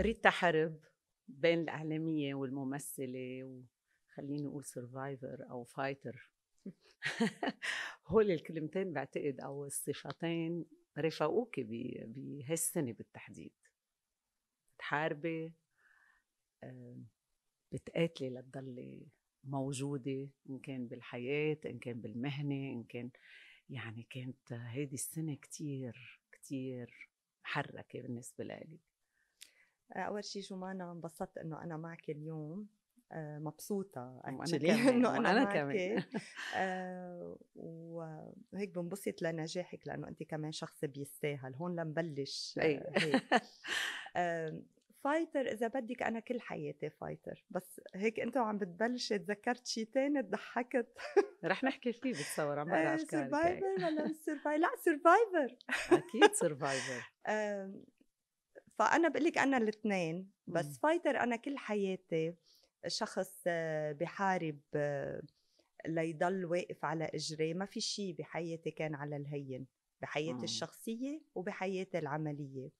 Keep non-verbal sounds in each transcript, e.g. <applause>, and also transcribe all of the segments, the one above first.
ريتا حرب بين الاعلاميه والممثله وخليني اقول سرفايفر او فايتر <laughs> هول الكلمتين بعتقد او الصفتين رافقوك بهالسنه بالتحديد بتحاربي بتقاتلي لتضلي موجودة إن كان بالحياة إن كان بالمهنة إن كان يعني كانت هيدي السنة كتير كتير محركة بالنسبة لي اول شيء جمانة انبسطت انه انا معك اليوم آه، مبسوطة اكشلي <laughs> انه انا, أنا كمان <laughs> آه، وهيك بنبسط لنجاحك لانه انت كمان شخص بيستاهل هون لنبلش آه، أيوة. هيك فايتر <laughs> اذا بدك انا كل حياتي فايتر بس هيك انت وعم بتبلش تذكرت شيء ثاني ضحكت رح نحكي فيه بتصور عم بلا افكار سرفايفر ولا سرفايفر لا سرفايفر اكيد سرفايفر فانا بقول لك انا الاثنين بس مم. فايتر انا كل حياتي شخص آه، بحارب آه، ليضل واقف على اجريه ما في شيء بحياتي كان على الهين بحياتي مم. آه. الشخصيه وبحياتي العمليه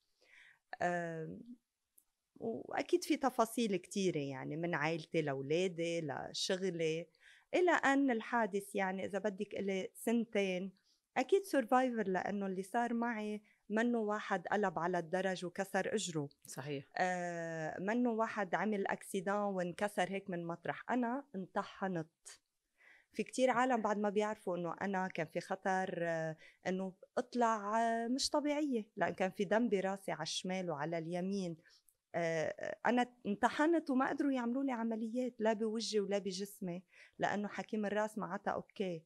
واكيد في تفاصيل كثيره يعني من عائلتي لاولادي لشغلي الى ان الحادث يعني اذا بدك لي سنتين اكيد سرفايفر لانه اللي صار معي منه واحد قلب على الدرج وكسر اجره صحيح آه منه واحد عمل اكسيدان وانكسر هيك من مطرح انا انطحنت في كتير عالم بعد ما بيعرفوا انه انا كان في خطر آه انه اطلع آه مش طبيعيه لان كان في دم براسي على الشمال وعلى اليمين انا انطحنت وما قدروا يعملوا لي عمليات لا بوجهي ولا بجسمي لانه حكيم الراس ما عطى اوكي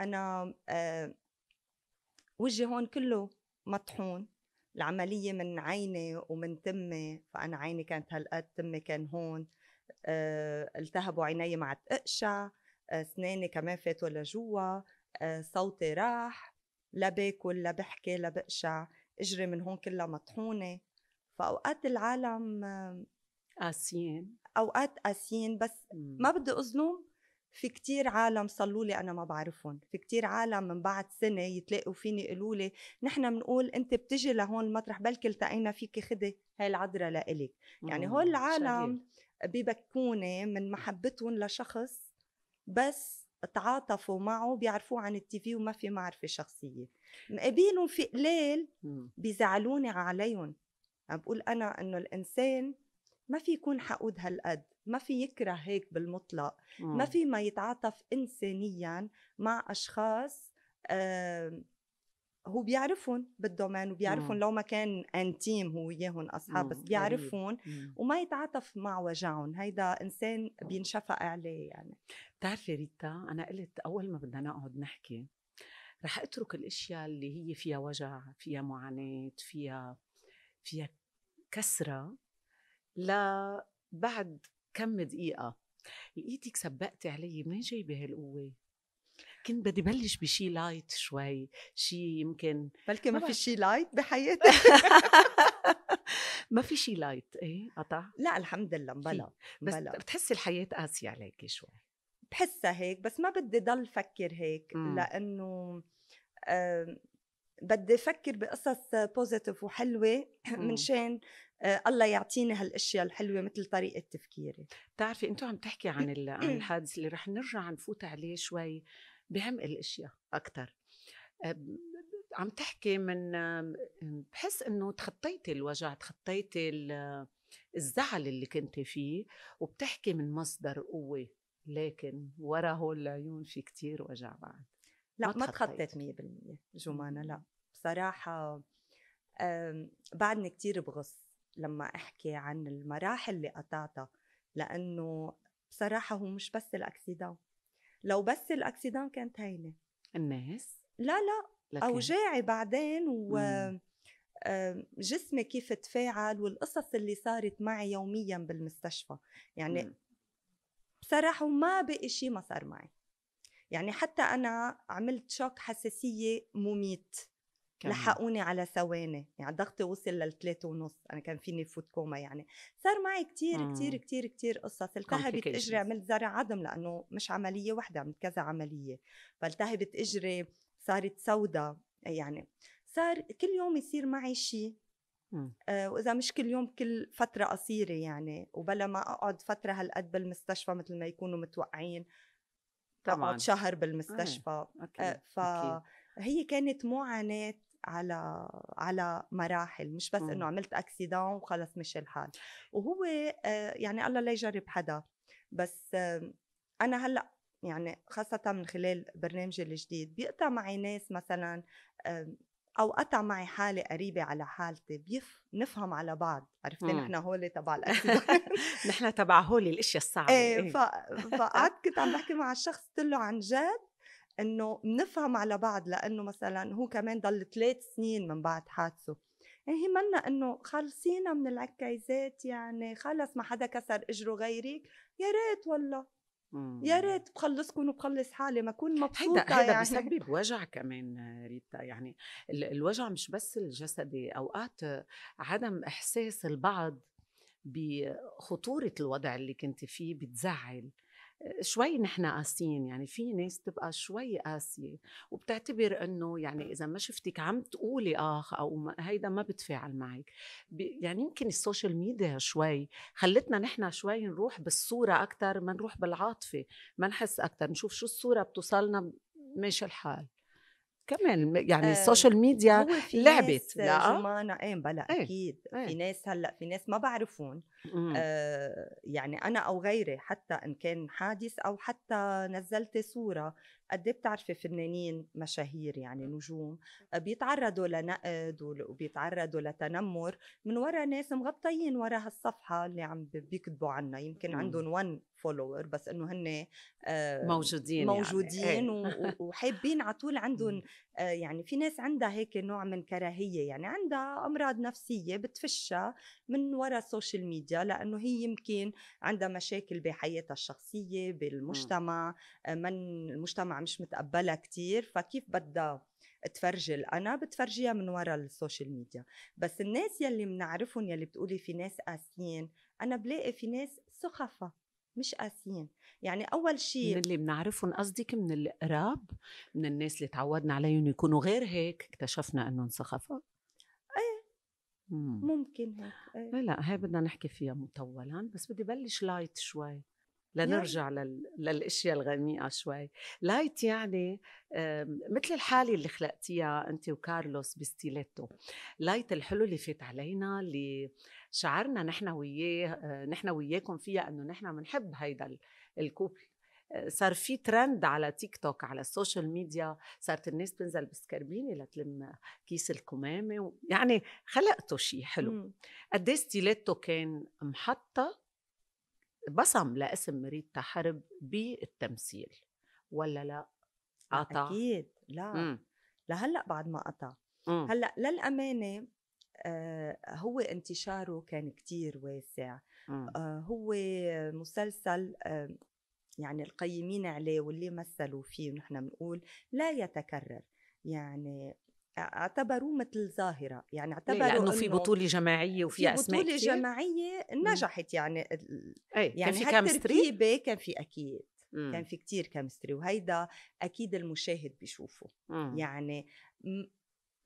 انا وجهي هون كله مطحون العملية من عيني ومن تمي فأنا عيني كانت هالقد تمي كان هون أه التهبوا عيني مع التقشة آه، أسناني كمان فاتوا لجوا أه صوتي راح لا باكل لا بحكي لا بقشع اجري من هون كلها مطحونه فاوقات العالم قاسيين آه، اوقات قاسيين بس ما بدي اظلم في كتير عالم صلوا لي انا ما بعرفهم في كتير عالم من بعد سنه يتلاقوا فيني يقولوا لي نحن بنقول انت بتجي لهون المطرح بلكي التقينا فيكي خدي هاي العذره لإلك يعني هول العالم ببكوني من محبتهم لشخص بس تعاطفوا معه بيعرفوه عن التيفي وما في معرفه شخصيه مقابلهم في قليل بيزعلوني عليهم عم بقول انا انه الانسان ما في يكون حقود هالقد ما في يكره هيك بالمطلق مم. ما امم. في ما يتعاطف انسانيا مع اشخاص آه هو بيعرفهم بالدومين وبيعرفهم امم. لو ما كان انتيم هو وياهم اصحاب بس امم، بيعرفهم وما يتعاطف مع وجعهم هيدا انسان بينشفق عليه يعني بتعرفي ريتا انا قلت اول ما بدنا نقعد نحكي رح اترك الاشياء اللي هي فيها وجع فيها معاناه فيها فيها كسره لبعد كم دقيقه لقيتك سبقتي علي منين جايبه هالقوه كنت بدي بلش بشي لايت شوي شي يمكن بلكي ما في شي لايت بحياتك <laughs> ما في شي لايت ايه قطع لا الحمد لله مبلا بس بلا. بتحسي الحياه قاسيه عليكي شوي بحسها هيك بس ما بدي ضل فكر هيك مم. لانه آه بدي افكر بقصص بوزيتيف وحلوه <clears throat> من شان آه، الله يعطيني هالاشياء الحلوه مثل طريقه تفكيري بتعرفي انتم عم تحكي عن ال... عن <clears throat> الحادث اللي رح نرجع نفوت عليه شوي بهم الاشياء اكثر آه، عم تحكي من بحس انه تخطيتي الوجع تخطيتي الزعل اللي كنت فيه وبتحكي من مصدر قوه لكن ورا هول العيون في كتير وجع بعد لا ما تخطيت 100% جمانه لا بصراحه بعدني كتير بغص لما احكي عن المراحل اللي قطعتها لانه بصراحه هو مش بس الاكسيدان لو بس الاكسيدان كانت هينه الناس لا لا لكن... اوجاعي بعدين و مم. جسمي كيف تفاعل والقصص اللي صارت معي يوميا بالمستشفى يعني م. بصراحة ما بقي شيء ما صار معي يعني حتى أنا عملت شوك حساسية مميت لحقوني على ثواني يعني ضغطي وصل للثلاثة ونص أنا كان فيني فوت كوما يعني صار معي كتير مم. كتير كتير كتير قصص التهبت إجري عملت زرع عظم لأنه مش عملية واحدة عملت كذا عملية فالتهبت إجري صارت سوداء يعني صار كل يوم يصير معي شيء إمم. آه واذا مش كل يوم كل فتره قصيره يعني وبلا ما اقعد فتره هالقد بالمستشفى مثل ما يكونوا متوقعين طبعا اقعد شهر بالمستشفى آه. أوكي. آه. فهي كانت معاناه على على مراحل مش بس انه إمم. عملت اكسيدان وخلص مشي الحال وهو آه، يعني الله لا يجرب حدا بس آه، انا هلا يعني خاصة من خلال برنامجي الجديد بيقطع معي ناس مثلا آه، او قطع معي حالة قريبة على حالتي بيف نفهم على بعض عرفتي إمم. نحن هول تبع <laughs> نحن تبع هول الاشياء الصعبة إيه. إيه. فقعدت كنت عم بحكي مع الشخص قلت له عن جد انه بنفهم على بعض لانه مثلا هو كمان ضل ثلاث سنين من بعد حادثه يعني إيه، هي منا انه خلصينا من العكايزات يعني خلص ما حدا كسر اجره غيرك يا ريت والله يا ريت بخلصكم وبخلص حالي ما اكون مبسوطه هيدا هيدا يعني بسبب <laughs> وجع كمان ريتا يعني الوجع مش بس الجسدي اوقات عدم احساس البعض بخطورة الوضع اللي كنت فيه بتزعل شوي نحن قاسيين يعني في ناس تبقى شوي قاسيه وبتعتبر انه يعني اذا ما شفتك عم تقولي اخ او ما هيدا ما بتفاعل معك يعني يمكن السوشيال ميديا شوي خلتنا نحن شوي نروح بالصوره اكثر ما نروح بالعاطفه ما نحس اكثر نشوف شو الصوره بتوصلنا ماشي الحال كمان يعني آه السوشيال ميديا لعبت لا جمانة ايه بلا إيه، اكيد ايه. في ناس هلا في ناس ما بعرفون امم. يعني انا او غيري حتى ان كان حادث او حتى نزلت صوره قد إيه بتعرفي فنانين مشاهير يعني نجوم بيتعرضوا لنقد وبيتعرضوا لتنمر من وراء ناس مغطيين وراء هالصفحه اللي عم بيكتبوا عنها يمكن امم. عندهم 1 فولور بس انه هن موجودين موجودين يعني. إيه. وحابين على طول <laughs> عندهم امم. يعني في ناس عندها هيك نوع من كراهيه يعني عندها امراض نفسيه بتفشها من وراء السوشيال ميديا ميديا لانه هي يمكن عندها مشاكل بحياتها الشخصيه إمم. بالمجتمع آه، من المجتمع مش متقبلها كثير فكيف بدها تفرجي الانا بتفرجيها من وراء السوشيال ميديا بس الناس يلي بنعرفهم يلي بتقولي في ناس قاسيين انا بلاقي في ناس سخفة مش قاسيين يعني اول شيء من اللي بنعرفهم قصدك من القراب من الناس اللي تعودنا عليهم يكونوا غير هيك اكتشفنا انهم سخفة ممكن هيك إيه. إيه لا هي بدنا نحكي فيها مطولا بس بدي بلش لايت شوي لنرجع يعني. لل... للاشياء الغميقه شوي لايت يعني مثل الحاله اللي خلقتيها انت وكارلوس بستيليتو لايت الحلو اللي فات علينا اللي شعرنا نحن وياه آه، نحن وياكم فيها انه نحن بنحب هيدا الكوبي صار في ترند على تيك توك على السوشيال ميديا صارت الناس تنزل بسكربيني لتلم كيس الكمامه يعني خلقته شيء حلو قد ايه كان محطه بصم لاسم ريتا حرب بالتمثيل ولا لا قطع اكيد لا مم. لهلا بعد ما قطع هلا للامانه آه، هو انتشاره كان كتير واسع مم. آه، هو مسلسل آه، يعني القيمين عليه واللي مثلوا فيه ونحن بنقول لا يتكرر يعني اعتبروه مثل ظاهره يعني اعتبروا لانه في بطوله جماعيه وفي اسماء بطوله جماعيه نجحت يعني أي. يعني كان في كمستري كان في اكيد مم. كان في كتير كمستري وهيدا اكيد المشاهد بيشوفه مم. يعني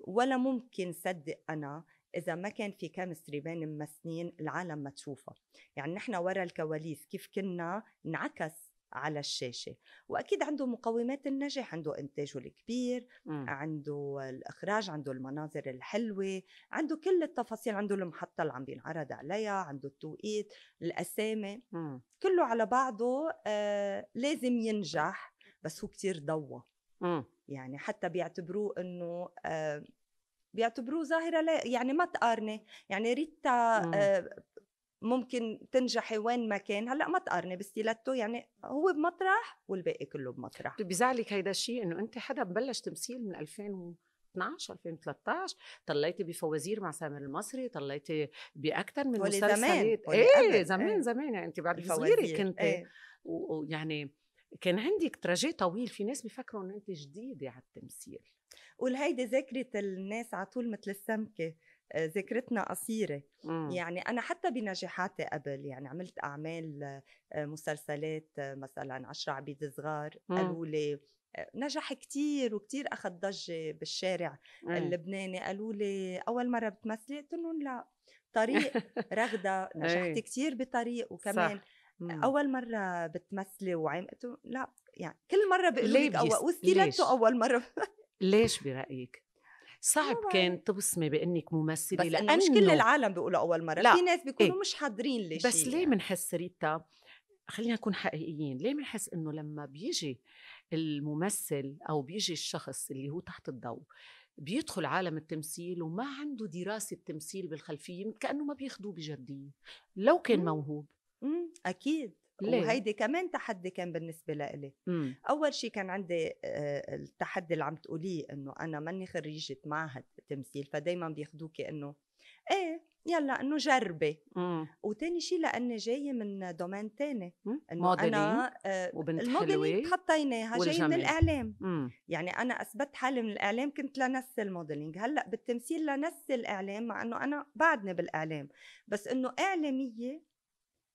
ولا ممكن صدق انا اذا ما كان في كمستري بين الممثلين العالم ما تشوفها يعني نحن ورا الكواليس كيف كنا انعكس على الشاشه واكيد عنده مقومات النجاح عنده انتاجه الكبير م. إمم. عنده الاخراج عنده المناظر الحلوه عنده كل التفاصيل عنده المحطه اللي عم بينعرض عليها عنده التوقيت الاسامي م. إمم. كله على بعضه آه لازم ينجح بس هو كتير ضوى إمم. يعني حتى بيعتبروه انه آه بيعتبروه ظاهره لا يعني ما تقارني يعني ريتا آه ممكن تنجحي وين ما كان هلا ما تقارني بستيلاتو يعني هو بمطرح والباقي كله بمطرح طيب، بيزعلك هيدا الشيء انه انت حدا بلش تمثيل من 2012 2013 طليتي بفوازير مع سامر المصري طليتي باكثر من مسلسلات زمان إيه،, ايه زمان زمان يعني انت بعد صغيره كنت ايه. ويعني كان عندك تراجي طويل في ناس بيفكروا ان انت جديده على التمثيل والهيدي ذاكره الناس على طول مثل السمكه ذاكرتنا قصيرة مم. يعني أنا حتى بنجاحاتي قبل يعني عملت أعمال آه، مسلسلات آه، مثلا عشرة عبيد صغار امم. قالوا لي آه، نجح كتير وكتير أخذ ضجة بالشارع مم. اللبناني قالوا لي أول مرة بتمثلي قلت لهم لا طريق <laughs> رغدة نجحت إيه. كتير بطريق وكمان صح. مم. اول مره بتمثلي وعم لا يعني كل مره بقول لك اول اول مره <laughs> ليش برايك صعب آه. كان تبصمي بانك ممثله بس لانه مش كل العالم بيقولوا اول مره لا. في ناس بيكونوا إيه؟ مش حاضرين لشيء بس ليه بنحس يعني. ريتا خلينا نكون حقيقيين ليه بنحس انه لما بيجي الممثل او بيجي الشخص اللي هو تحت الضوء بيدخل عالم التمثيل وما عنده دراسه تمثيل بالخلفيه كانه ما بياخذوه بجديه لو كان موهوب اكيد ليه؟ وهيدي كمان تحدي كان بالنسبه لإلي امم. اول شيء كان عندي آه، التحدي اللي عم تقوليه انه انا ماني خريجه معهد تمثيل فدايما بياخذوكي انه ايه يلا انه جربي امم. وتاني شيء لاني جايه من دومين تاني امم. انه انا آه، وبنت الموديلينج حطيناها جاية من الاعلام مم. يعني انا اثبت حالي من الاعلام كنت لنسي الموديلينج هلا بالتمثيل لنسي الاعلام مع انه انا بعدني بالاعلام بس انه اعلاميه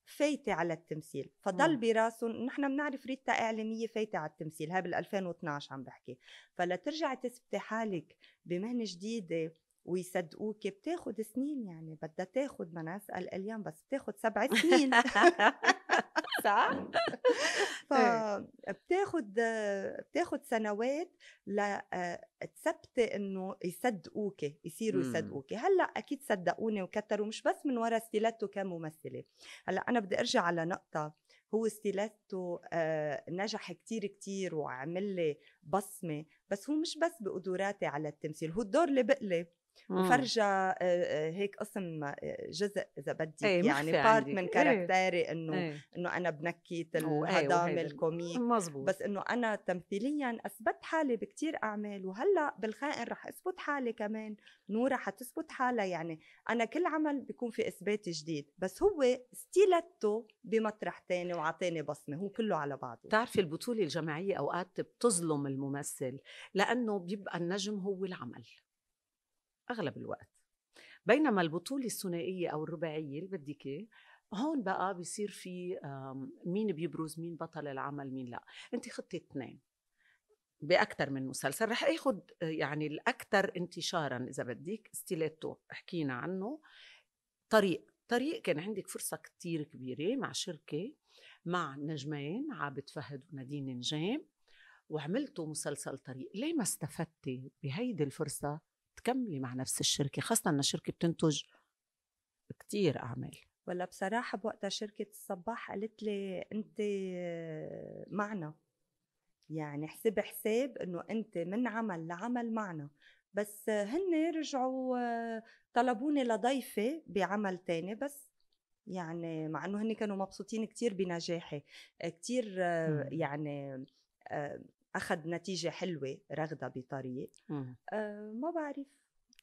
فايتة على التمثيل فضل آه. براسهم نحن بنعرف ريتا إعلامية فايتة على التمثيل هاي بال 2012 عم بحكي فلترجعي تثبتي حالك بمهنة جديدة ويصدقوك بتاخد سنين يعني بدها تاخد ما ناس قال اليوم بس بتاخد سبع سنين <laughs> صح <laughs> إيه. فبتاخد بتاخد سنوات لتثبتي آه، انه يصدقوكي يصيروا إمم. يصدقوكي هلا اكيد صدقوني وكتروا مش بس من ورا ستيلاتو كممثله هلا انا بدي ارجع على نقطه هو ستيلاتو آه، نجح كتير كتير وعمل لي بصمه بس هو مش بس بقدراتي على التمثيل هو الدور اللي بقلي امم. وفرجة هيك قسم جزء اذا بدي ايه يعني بارت من إيه. كاركتيري ايه انه ايه انه انا بنكيت إيه، الهضام الكوميك مزبوط. بس انه انا تمثيليا اثبت حالي بكتير اعمال وهلا بالخائن رح اثبت حالي كمان نورة حتثبت حالها يعني انا كل عمل بيكون في اثبات جديد بس هو ستيلته بمطرح تاني وعطاني بصمه هو كله على بعضه بتعرفي البطوله الجماعيه اوقات بتظلم الممثل لانه بيبقى النجم هو العمل اغلب الوقت بينما البطوله الثنائيه او الرباعيه اللي بدك اياه هون بقى بيصير في مين بيبرز مين بطل العمل مين لا انت خطي اثنين باكثر من مسلسل رح اخذ آه، يعني الاكثر انتشارا اذا بدك ستيليتو حكينا عنه طريق طريق كان عندك فرصه كثير كبيره مع شركه مع نجمين عابد فهد ونادين نجام وعملتوا مسلسل طريق ليه ما استفدتي بهيدي الفرصه تكملي مع نفس الشركه خاصه ان الشركه بتنتج كتير اعمال ولا بصراحة بوقتها شركة الصباح قالت لي أنت معنا يعني حسب حساب أنه أنت من عمل لعمل معنا بس هن رجعوا طلبوني لضيفة بعمل تاني بس يعني مع أنه هن كانوا مبسوطين كتير بنجاحي كتير يعني آه، اخذ نتيجه حلوه رغده بطريق آه ما بعرف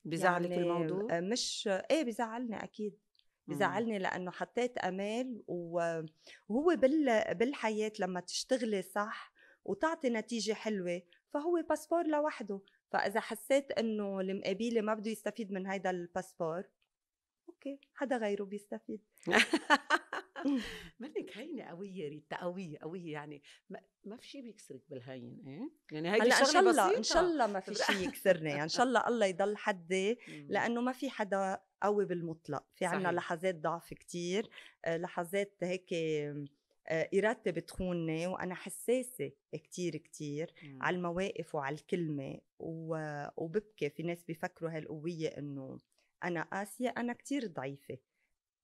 بزعلك يعني الموضوع آه، مش ايه بزعلني اكيد بزعلني لانه حطيت امال وهو بال بالحياه لما تشتغلي صح وتعطي نتيجه حلوه فهو باسبور لوحده فاذا حسيت انه المقابيلي ما بده يستفيد من هيدا الباسبور اوكي حدا غيره بيستفيد <laughs> <laughs> منك هينه قويه ريتا قويه قويه يعني ما في شيء بيكسرك بالهين ايه يعني هيدي شغله ان شاء الله ان شاء الله ما في شيء يكسرني يعني ان شاء الله الله يضل حدي لانه ما في حدا قوي بالمطلق في عنا لحظات ضعف كتير آه، لحظات هيك آه، إرادتي بتخونني وأنا حساسة كتير كتير مم. على المواقف وعلى الكلمة وببكي في ناس بيفكروا هالقوية إنه أنا قاسية أنا كتير ضعيفة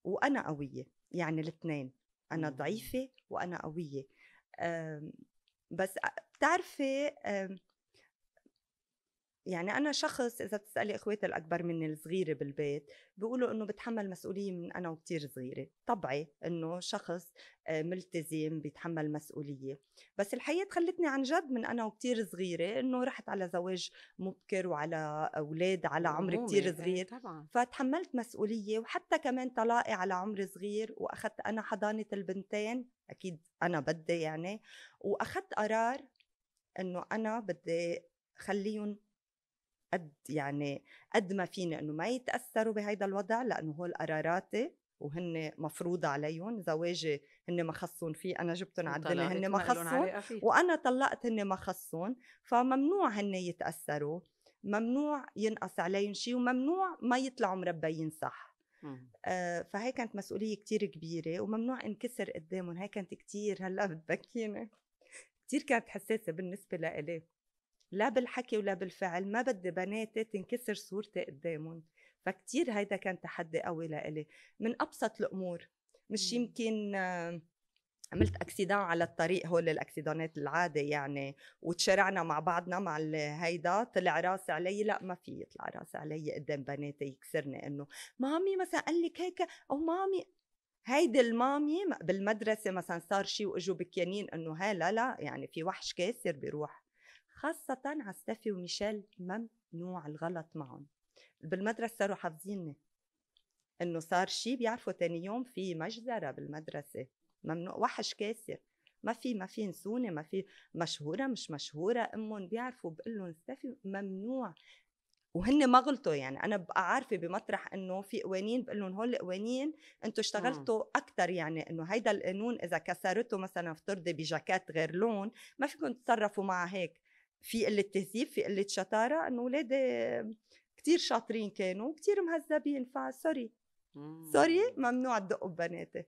وأنا قوية يعني الاثنين انا إمم. ضعيفه وانا قويه آمم، بس بتعرفي آمم، يعني أنا شخص إذا تسألي إخواتي الأكبر مني الصغيرة بالبيت بيقولوا إنه بتحمل مسؤولية من أنا وكتير صغيرة طبعي إنه شخص آه، ملتزم بيتحمل مسؤولية بس الحياة خلتني عن جد من أنا وكتير صغيرة إنه رحت على زواج مبكر وعلى أولاد على عمر كتير إيه، صغير طبعا. فتحملت مسؤولية وحتى كمان طلاقي على عمر صغير وأخذت أنا حضانة البنتين أكيد أنا بدي يعني وأخذت قرار إنه أنا بدي خليهم قد يعني قد ما فيني انه ما يتاثروا بهيدا الوضع لانه هول قراراتي وهن مفروض عليهم زواجي هن ما خصون فيه أنا جبتهم على الدنيا هن ما خصون وأنا طلقت هن ما خصون فممنوع هن يتأثروا ممنوع ينقص عليهم شيء وممنوع ما يطلعوا مربيين صح آه فهي كانت مسؤولية كتير كبيرة وممنوع انكسر قدامهم هي كانت كتير هلا بتبكيني كتير كانت حساسة بالنسبة لإلي لا بالحكي ولا بالفعل ما بدي بناتي تنكسر صورتي قدامهم فكتير هيدا كان تحدي قوي لإلي من أبسط الأمور مش إمم. يمكن عملت اكسيدان على الطريق هول الاكسيدانات العاده يعني وتشارعنا مع بعضنا مع هيدا طلع راسي علي لا ما في يطلع راسي علي قدام بناتي يكسرني انه مامي مثلا قال لك هيك او مامي هيدي المامي بالمدرسه مثلا صار شيء واجوا بكيانين انه ها لا لا يعني في وحش كاسر بيروح خاصة على ستيفي وميشيل ممنوع الغلط معهم بالمدرسة صاروا حافظيني انه صار شيء بيعرفوا تاني يوم في مجزرة بالمدرسة ممنوع وحش كاسر ما في ما في نسونة ما في مشهورة مش مشهورة امهم بيعرفوا بقول لهم ستيفي ممنوع وهن ما غلطوا يعني انا ببقى عارفه بمطرح انه في قوانين بقول لهم هول القوانين انتم اشتغلتوا آه. اكثر يعني انه هيدا القانون اذا كسرته مثلا افترضي بجاكيت غير لون ما فيكم تتصرفوا مع هيك في قله تهذيب في قله شطاره انه اولادي كثير شاطرين كانوا وكثير مهذبين فسوري سوري ممنوع تدقوا ببناتي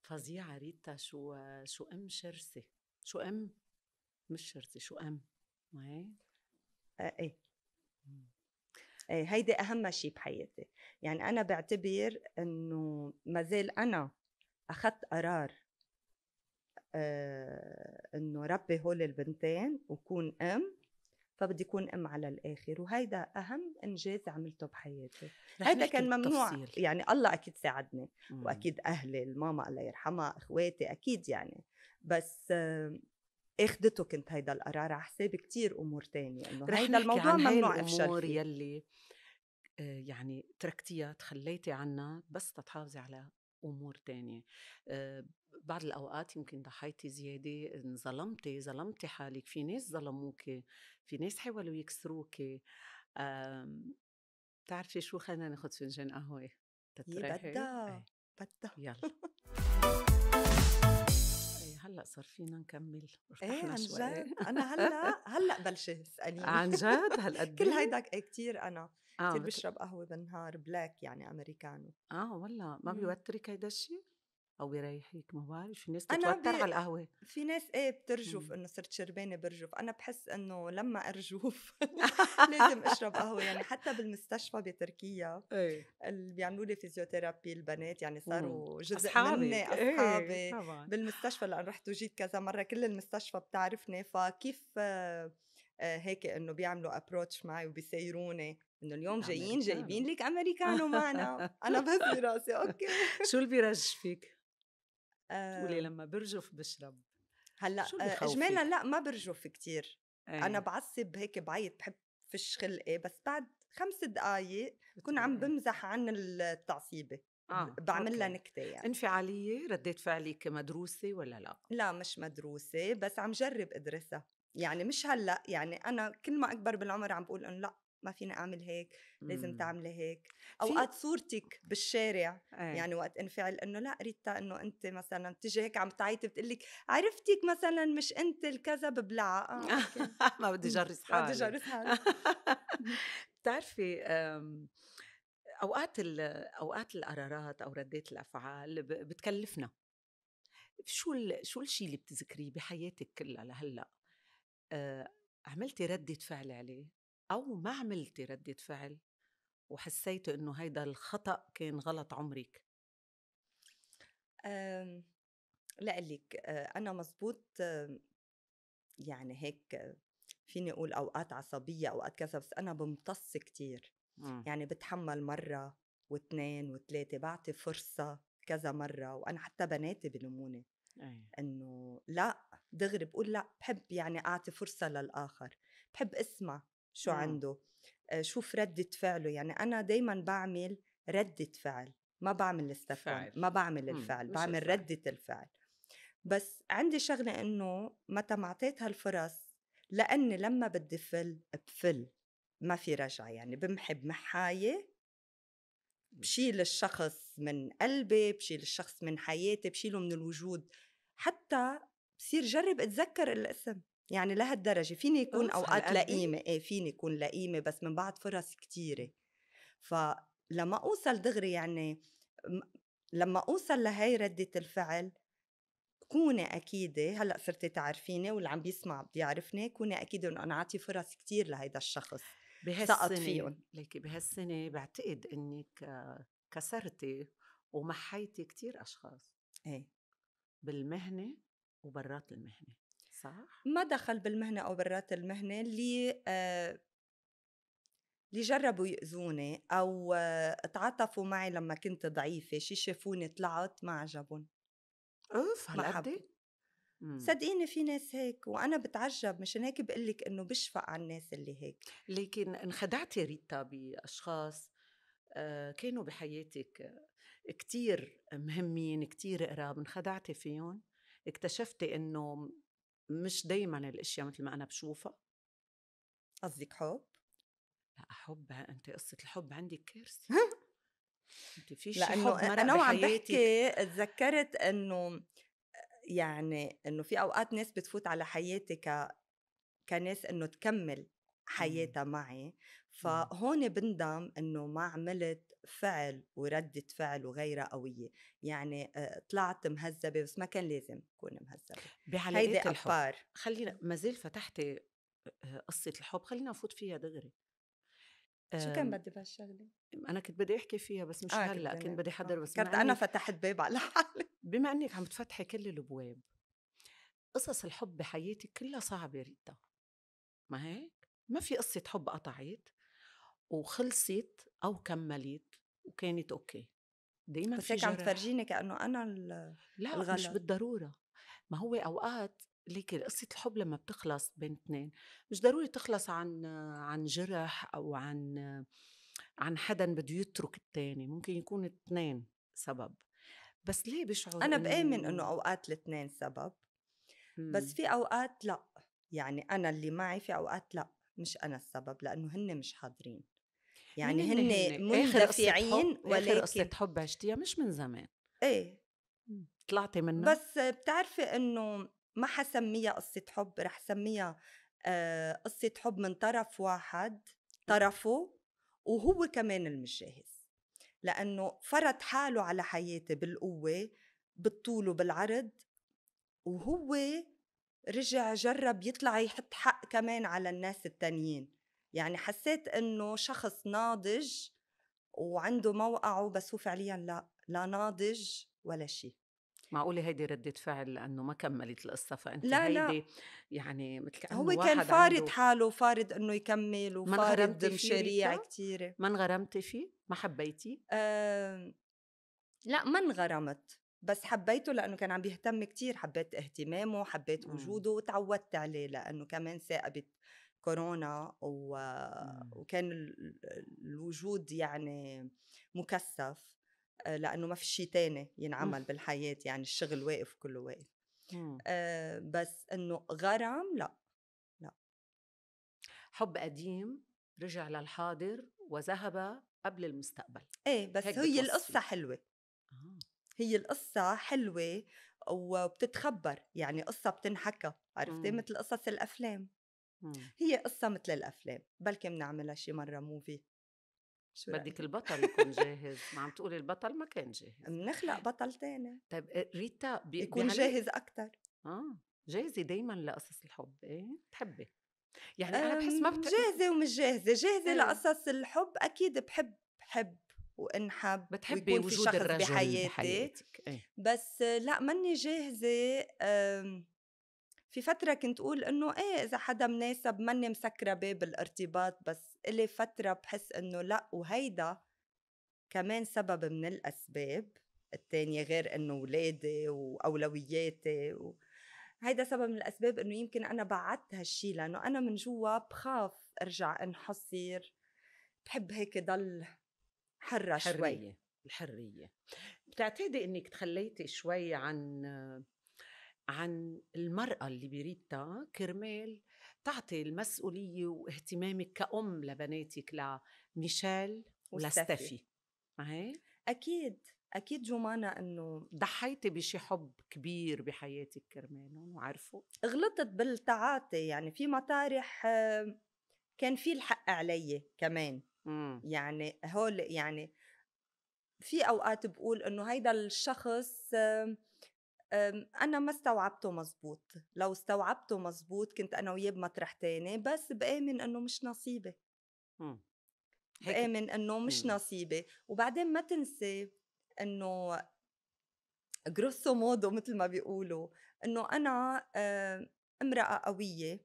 فظيعه ريتا شو شو ام شرسه شو ام مش شرسه شو ام آه، ايه ايه ايه هيدي اهم شيء بحياتي يعني انا بعتبر انه ما زال انا اخذت قرار آه، انه ربي هول البنتين وكون ام فبدي اكون ام على الاخر وهيدا اهم انجاز عملته بحياتي هيدا كان ممنوع تفصيل. يعني الله اكيد ساعدني مم. واكيد اهلي الماما الله يرحمها اخواتي اكيد يعني بس آه، اخدته كنت هيدا القرار على حساب كثير امور تانية انه هيدا الموضوع عن ممنوع افشل الامور يلي آه، يعني تركتيها تخليتي عنها بس تتحافظي على امور تانية بعض الأوقات يمكن ضحيتي زيادة انظلمتي ظلمتي حالك في ناس ظلموك في ناس حاولوا يكسروك بتعرفي شو خلينا ناخذ فنجان قهوة تتريحي بدها إيه. بدها يلا <laughs> إيه، هلا صار فينا نكمل ايه <laughs> عن جد <laughs> إيه، انا هلا هلا بلشي اسالي عن جد هالقد كل هيداك ايه كثير انا كثير بشرب قهوه بالنهار بلاك يعني امريكانو اه والله ما بيوترك هيدا الشيء؟ او يريحك ما بعرف في ناس بتتوتر على القهوه في ناس ايه بترجف إمم. انه صرت شربانه برجف انا بحس انه لما ارجف <laughs> <laughs> لازم اشرب قهوه يعني حتى بالمستشفى بتركيا ايه. اللي بيعملوا لي فيزيوثيرابي البنات يعني صاروا جزء مني إيه، اصحابي ايه. بالمستشفى لان رحت وجيت كذا مره كل المستشفى بتعرفني فكيف آه، آه، هيك انه بيعملوا ابروتش معي وبيسيروني انه اليوم جايين جايبين لك امريكانو معنا انا بهز راسي <laughs> اوكي شو اللي بيرجفك تقولي إيه آه. لما برجف بشرب هلا اجمالا آه، لا ما برجف كتير أي. انا إيه. بعصب هيك بعيط بحب فش خلقي بس بعد خمس دقائق بكون عم بمزح عن التعصيبة آه. بعمل لها نكته يعني انفعاليه رديت فعلك مدروسه ولا لا لا مش مدروسه بس عم جرب ادرسها يعني مش هلا يعني انا كل ما اكبر بالعمر عم بقول انه لا ما فيني اعمل هيك لازم امم. تعملي هيك اوقات صورتك بالشارع ايه. يعني وقت انفعل انه لا ريتا انه انت مثلا بتيجي هيك عم تعيطي لك عرفتك مثلا مش انت الكذا ببلعها آه <laughs> ما بدي جرس حالي ما بدي جرس حالي <laughs> بتعرفي اوقات اوقات القرارات او ردات الافعال بتكلفنا شو شو الشيء اللي بتذكريه بحياتك كلها لهلا آه عملتي ردة فعل عليه أو ما عملتي ردة فعل وحسيتي إنه هيدا الخطأ كان غلط عمرك آمم، لقلك آه، أنا مزبوط يعني هيك فيني أقول أوقات عصبية أوقات كذا بس أنا بمتص كتير م. إمم. يعني بتحمل مرة واثنين وثلاثة بعطي فرصة كذا مرة وأنا حتى بناتي بلموني أيه. انه لا دغري بقول لا بحب يعني اعطي فرصه للاخر بحب اسمع شو مم. عنده شوف ردة فعله يعني أنا دايما بعمل ردة فعل ما بعمل الاستفهام ما بعمل إمم، الفعل مم. بعمل ردة الفعل بس عندي شغلة إنه متى ما أعطيت هالفرص لأني لما بدي فل بفل ما في رجعة يعني بمحي بمحاية إمم. بشيل الشخص من قلبي بشيل الشخص من حياتي بشيله من الوجود حتى بصير جرب اتذكر الاسم يعني لهالدرجه فيني آه، يكون اوقات إيه؟ لئيمه ايه فيني يكون لئيمه بس من بعد فرص كثيره فلما اوصل دغري يعني لما اوصل لهي رده الفعل كوني أكيدة هلا صرتي تعرفيني واللي عم بيسمع بيعرفني يعرفني كوني أكيدة إنه أنا أعطي فرص كتير لهيدا الشخص سقط فيهم ليكي بهالسنة بعتقد إنك كسرتي ومحيتي كتير أشخاص إيه بالمهنة وبرات المهنة صح ما دخل بالمهنه او برات المهنه اللي آه اللي جربوا يأذوني أو آه، تعاطفوا معي لما كنت ضعيفة شي شافوني طلعت ما عجبهم أوف هالقد إيه؟ صدقيني في ناس هيك وأنا بتعجب مشان هيك بقول لك إنه بشفق على الناس اللي هيك لكن انخدعتي ريتا بأشخاص آه، كانوا بحياتك كتير مهمين كتير قراب انخدعتي فيهم اكتشفتي إنه مش دايما الاشياء مثل ما انا بشوفها قصدك حب لا حب انت قصه الحب عندك كارثه <laughs> انت في شيء حب حب انا وعم بحكي تذكرت انه يعني انه في اوقات ناس بتفوت على حياتي ك كناس انه تكمل إمم. حياتها معي إمم. فهون بندم انه ما عملت فعل وردة فعل وغيرها قوية يعني طلعت مهذبة بس ما كان لازم أكون مهذبة بهيدي أفكار خلينا إمم. ما زال فتحتي قصة الحب خلينا نفوت فيها دغري شو كان بدي بهالشغلة؟ أنا كنت بدي أحكي فيها بس مش آه هلا كنت, كنت بدي أحضر آه، بس كنت أنا فتحت باب على حالي بما إنك عم تفتحي كل الأبواب قصص الحب بحياتك كلها صعبة ريتا ما هيك؟ ما في قصة حب قطعت وخلصت أو كملت وكانت أوكي دايما في بس عم تفرجيني كأنه أنا لا الغلط. مش بالضرورة ما هو أوقات لكن قصة الحب لما بتخلص بين اثنين مش ضروري تخلص عن عن جرح أو عن عن حدا بده يترك الثاني ممكن يكون اثنين سبب بس ليه بشعر أنا بآمن إنه أوقات الاثنين سبب بس في أوقات لأ يعني أنا اللي معي في أوقات لأ مش انا السبب لانه هن مش حاضرين يعني هن, مندفعين ولكن اخر قصه حب عشتيها مش من زمان ايه طلعتي منه بس بتعرفي انه ما حسميها قصه حب رح سميها آه، قصه حب من طرف واحد طرفه وهو كمان المش جاهز لانه فرض حاله على حياتي بالقوه بالطول وبالعرض وهو رجع جرب يطلع يحط حق كمان على الناس التانيين يعني حسيت انه شخص ناضج وعنده موقعه بس هو فعليا لا لا ناضج ولا شيء معقوله هيدي ردة فعل لانه ما كملت القصه فانت لا لا. يعني مثل كأنه هو كان فارض عنده... حاله وفارض انه يكمل وفارض مشاريع كثيره ما انغرمتي فيه؟ ما حبيتيه؟ أه... لا ما انغرمت بس حبيته لانه كان عم بيهتم كتير حبيت اهتمامه حبيت إمم. وجوده وتعودت عليه لانه كمان ثاقبت كورونا و... إمم. وكان الوجود يعني مكثف آه، لانه ما في شيء تاني إمم. ينعمل بالحياه يعني الشغل واقف كله واقف مم. آه، بس انه غرام لا لا حب قديم رجع للحاضر وذهب قبل المستقبل ايه بس هي القصه حلوه آه. هي القصة حلوة وبتتخبر يعني قصة بتنحكى عرفتي إمم. مثل قصص الأفلام مم. هي قصة مثل الأفلام بلكي بنعملها شي مرة موفي شو بدك البطل يكون جاهز ما عم تقولي البطل ما كان جاهز بنخلق بطل تاني طيب آه، ريتا بي... يكون بيعلي... جاهز أكتر اه جاهزة دايما لقصص الحب ايه بتحبي يعني انا بحس ما بت... جاهزة ومش جاهزة جاهزة إيه. لقصص الحب اكيد بحب حب وانحب بتحبي وجود في شخص الرجل بحياتي, بحياتك. ايه؟ بس لا ماني جاهزه في فتره كنت اقول انه ايه اذا حدا مناسب ماني مسكره باب الارتباط بس الي فتره بحس انه لا وهيدا كمان سبب من الاسباب الثانيه غير انه ولادي واولوياتي و... هيدا سبب من الاسباب انه يمكن انا بعدت هالشي لانه انا من جوا بخاف ارجع انحصر بحب هيك ضل حرة شوي الحرية بتعتقدي انك تخليتي شوي عن عن المرأة اللي بريدتها كرمال تعطي المسؤولية واهتمامك كأم لبناتك لميشيل ولستفي ما أكيد أكيد جمانة إنه ضحيتي بشي حب كبير بحياتك كرمالهم وعرفوا غلطت بالتعاطي يعني في مطارح كان في الحق علي كمان امم. يعني هول يعني في اوقات بقول انه هيدا الشخص انا ما استوعبته مزبوط لو استوعبته مزبوط كنت انا وياه بمطرح تاني بس بامن انه مش نصيبي امم. بامن انه مش امم. نصيبي وبعدين ما تنسي انه جروسو مودو مثل ما بيقولوا انه انا امراه قويه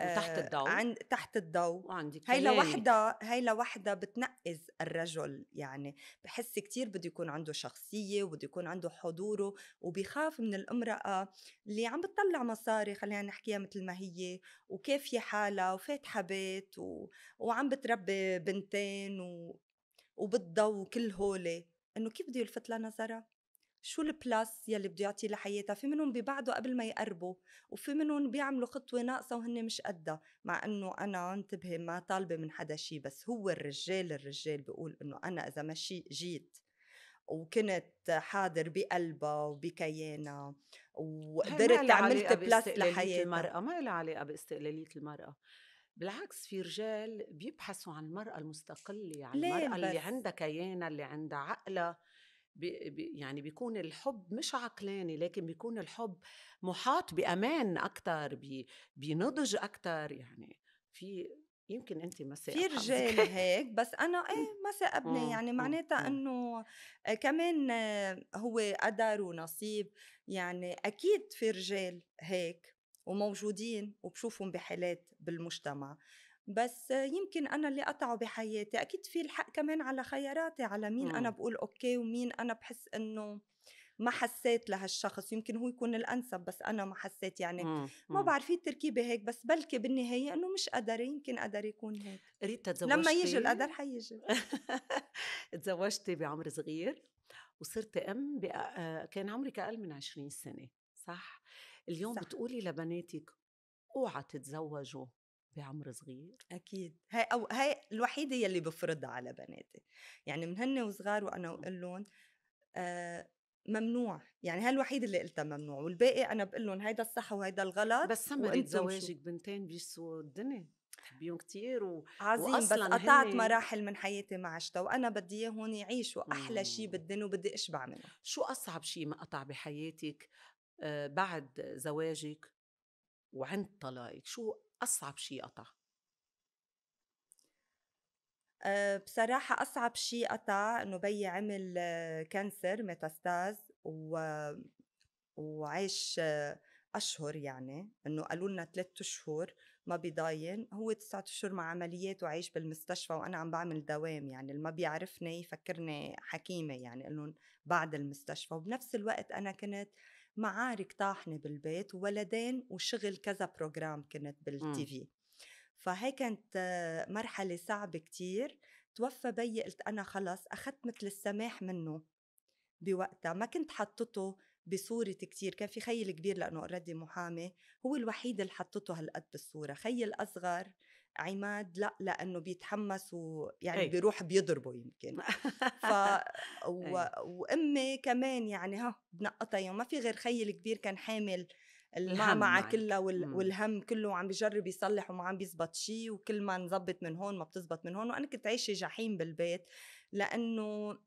آه، تحت الضوء عند تحت الضوء وعندك هي لوحدها هي لوحدها بتنقذ الرجل يعني بحس كتير بده يكون عنده شخصيه وبده يكون عنده حضوره وبيخاف من الامراه اللي عم بتطلع مصاري خلينا نحكيها مثل ما هي وكافيه حالها وفاتحه بيت و... وعم بتربي بنتين و... وبتضو كل هوله انه كيف بده يلفت لها نظرها شو البلس يلي بده يعطيه لحياتها في منهم ببعده قبل ما يقربوا وفي منهم بيعملوا خطوه ناقصه وهن مش قدها مع انه انا انتبه ما طالبه من حدا شيء بس هو الرجال الرجال بيقول انه انا اذا مشي جيت وكنت حاضر بقلبها وبكيانها وقدرت عملت بلس لحياتها المرأة ما لها علاقة باستقلالية المرأة بالعكس في رجال بيبحثوا عن المرأة المستقلة عن يعني المرأة اللي عندها كيانها اللي عندها عقلها بي يعني بيكون الحب مش عقلاني لكن بيكون الحب محاط بامان اكثر بنضج اكثر يعني في يمكن انت ما في رجال هيك بس انا ايه <laughs> ما ثاقبني آه، يعني آه، معناتها آه. انه كمان هو قدر ونصيب يعني اكيد في رجال هيك وموجودين وبشوفهم بحالات بالمجتمع بس يمكن انا اللي قطعه بحياتي اكيد في الحق كمان على خياراتي على مين مم. انا بقول اوكي ومين انا بحس انه ما حسيت لهالشخص يمكن هو يكون الانسب بس انا ما حسيت يعني مم. ما بعرف في التركيبه هيك بس بلكي بالنهايه انه مش قدري يمكن قدري يكون هيك قريت تتزوجتي لما يجي القدر حيجي <laughs> تزوجتي بعمر صغير وصرت ام آه، كان عمرك اقل من 20 سنه صح اليوم صح. بتقولي لبناتك اوعى تتزوجوا بعمر صغير اكيد هاي او هاي الوحيده يلي بفرضها على بناتي يعني من هن وصغار وانا آه. اقول لهم آه ممنوع يعني هاي الوحيدة اللي قلتها ممنوع والباقي أنا بقول لهم هيدا الصح وهيدا الغلط بس ثمرة زواجك بنتين بيسوا الدنيا بحبيهم كثير و... عظيم بس قطعت هني... مراحل من حياتي ما عشتها وانا بدي اياهم يعيشوا احلى شيء آه. بالدنيا وبدي اشبع منه شو اصعب شيء ما قطع بحياتك آه، بعد زواجك وعند طلاقك شو أصعب شيء قطع؟ أه بصراحة أصعب شيء قطع إنه بيي عمل آه، كانسر ميتاستاز و... وعاش آه، أشهر يعني إنه قالوا لنا ثلاث أشهر ما بيضاين هو تسعة أشهر مع عمليات وعايش بالمستشفى وأنا عم بعمل دوام يعني اللي ما بيعرفني يفكرني حكيمة يعني إنه بعد المستشفى وبنفس الوقت أنا كنت معارك طاحنه بالبيت وولدين وشغل كذا بروجرام كنت إمم. بالتي في فهي كانت مرحله صعبه كتير توفى بيي قلت انا خلص اخذت مثل السماح منه بوقتها ما كنت حطته بصورة كتير كان في خيل كبير لأنه اوريدي محامي هو الوحيد اللي حطته هالقد بالصورة خيل أصغر عماد لا لانه بيتحمس ويعني أيه. بيروح بيضربه يمكن ف <laughs> و... أيوه. وامي كمان يعني ها بنقطها يوم يعني ما في غير خيي الكبير كان حامل المعمعة كلها وال... إمم. والهم كله وعم بجرب يصلح وما عم بيزبط شيء وكل ما نظبط من هون ما بتزبط من هون وانا كنت عايشه جحيم بالبيت لانه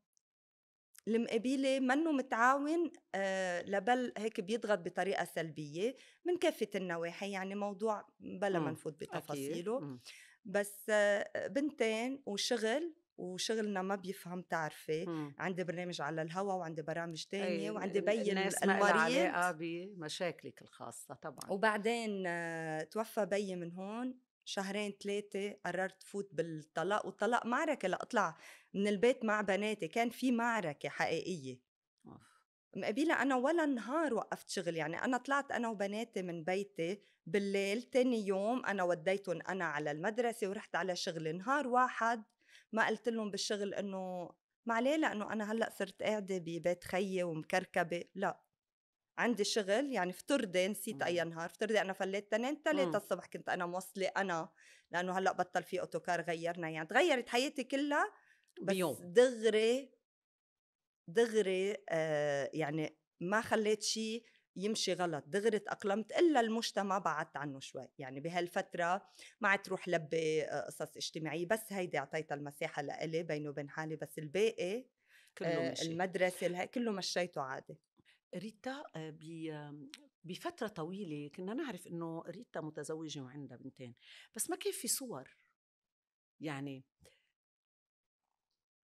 المقابله منه متعاون آه لبل هيك بيضغط بطريقه سلبيه من كافه النواحي يعني موضوع بلا ما امم، نفوت بتفاصيله امم. بس آه بنتين وشغل وشغلنا ما بيفهم تعرفي مم. عندي برنامج على الهوا وعندي برامج تانية وعندي بين المريض ما علاقة بمشاكلك الخاصة طبعا وبعدين آه توفى بيي من هون شهرين ثلاثة قررت فوت بالطلاق والطلاق معركة لأطلع من البيت مع بناتي كان في معركة حقيقية مقابلة أنا ولا نهار وقفت شغل يعني أنا طلعت أنا وبناتي من بيتي بالليل تاني يوم أنا وديتهم أنا على المدرسة ورحت على شغل نهار واحد ما قلت لهم بالشغل إنه ما عليه لأنه أنا هلأ صرت قاعدة ببيت خيي ومكركبة لا عندي شغل يعني فتردي نسيت اي نهار فتردي انا فليت تنين تلاتة الصبح كنت انا موصله انا لانه هلا بطل في اوتوكار غيرنا يعني تغيرت حياتي كلها بس بيوم دغري دغري آه يعني ما خليت شيء يمشي غلط دغري تأقلمت إلا المجتمع بعدت عنه شوي يعني بهالفترة ما عاد تروح لبي آه، قصص اجتماعية بس هيدي أعطيتها المساحة لإلي بيني وبين حالي بس الباقي كله آه، مشي. المدرسة اللي كله مشيته عادي ريتا آه، بفترة طويلة كنا نعرف إنه ريتا متزوجة وعندها بنتين بس ما كان في صور يعني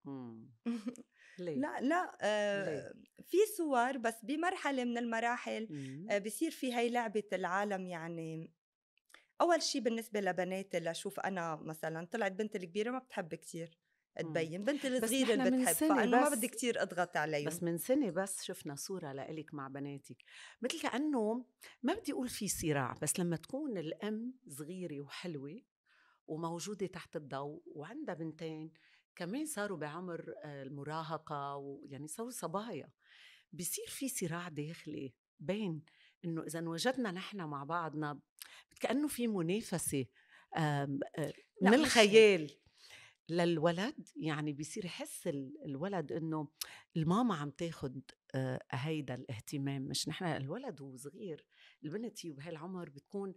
<laughs> ليه؟ لا لا آه في صور بس بمرحله من المراحل آه بصير في هي لعبه العالم يعني اول شيء بالنسبه لبناتي لشوف انا مثلا طلعت بنتي الكبيره ما بتحب كثير تبين بنتي الصغيرة اللي بتحب فأنا ما بدي كتير أضغط عليهم بس من سنة بس شفنا صورة لإلك مع بناتك مثل كأنه ما بدي أقول في صراع بس لما تكون الأم صغيرة وحلوة وموجودة تحت الضوء وعندها بنتين كمان صاروا بعمر آه، المراهقة ويعني صاروا صبايا بصير في صراع داخلي بين انه اذا وجدنا نحن مع بعضنا كانه في منافسه آه، من الخيال للولد يعني بيصير يحس الولد انه الماما عم تاخد آه، هيدا الاهتمام مش نحن الولد وهو صغير البنت هي بهالعمر بتكون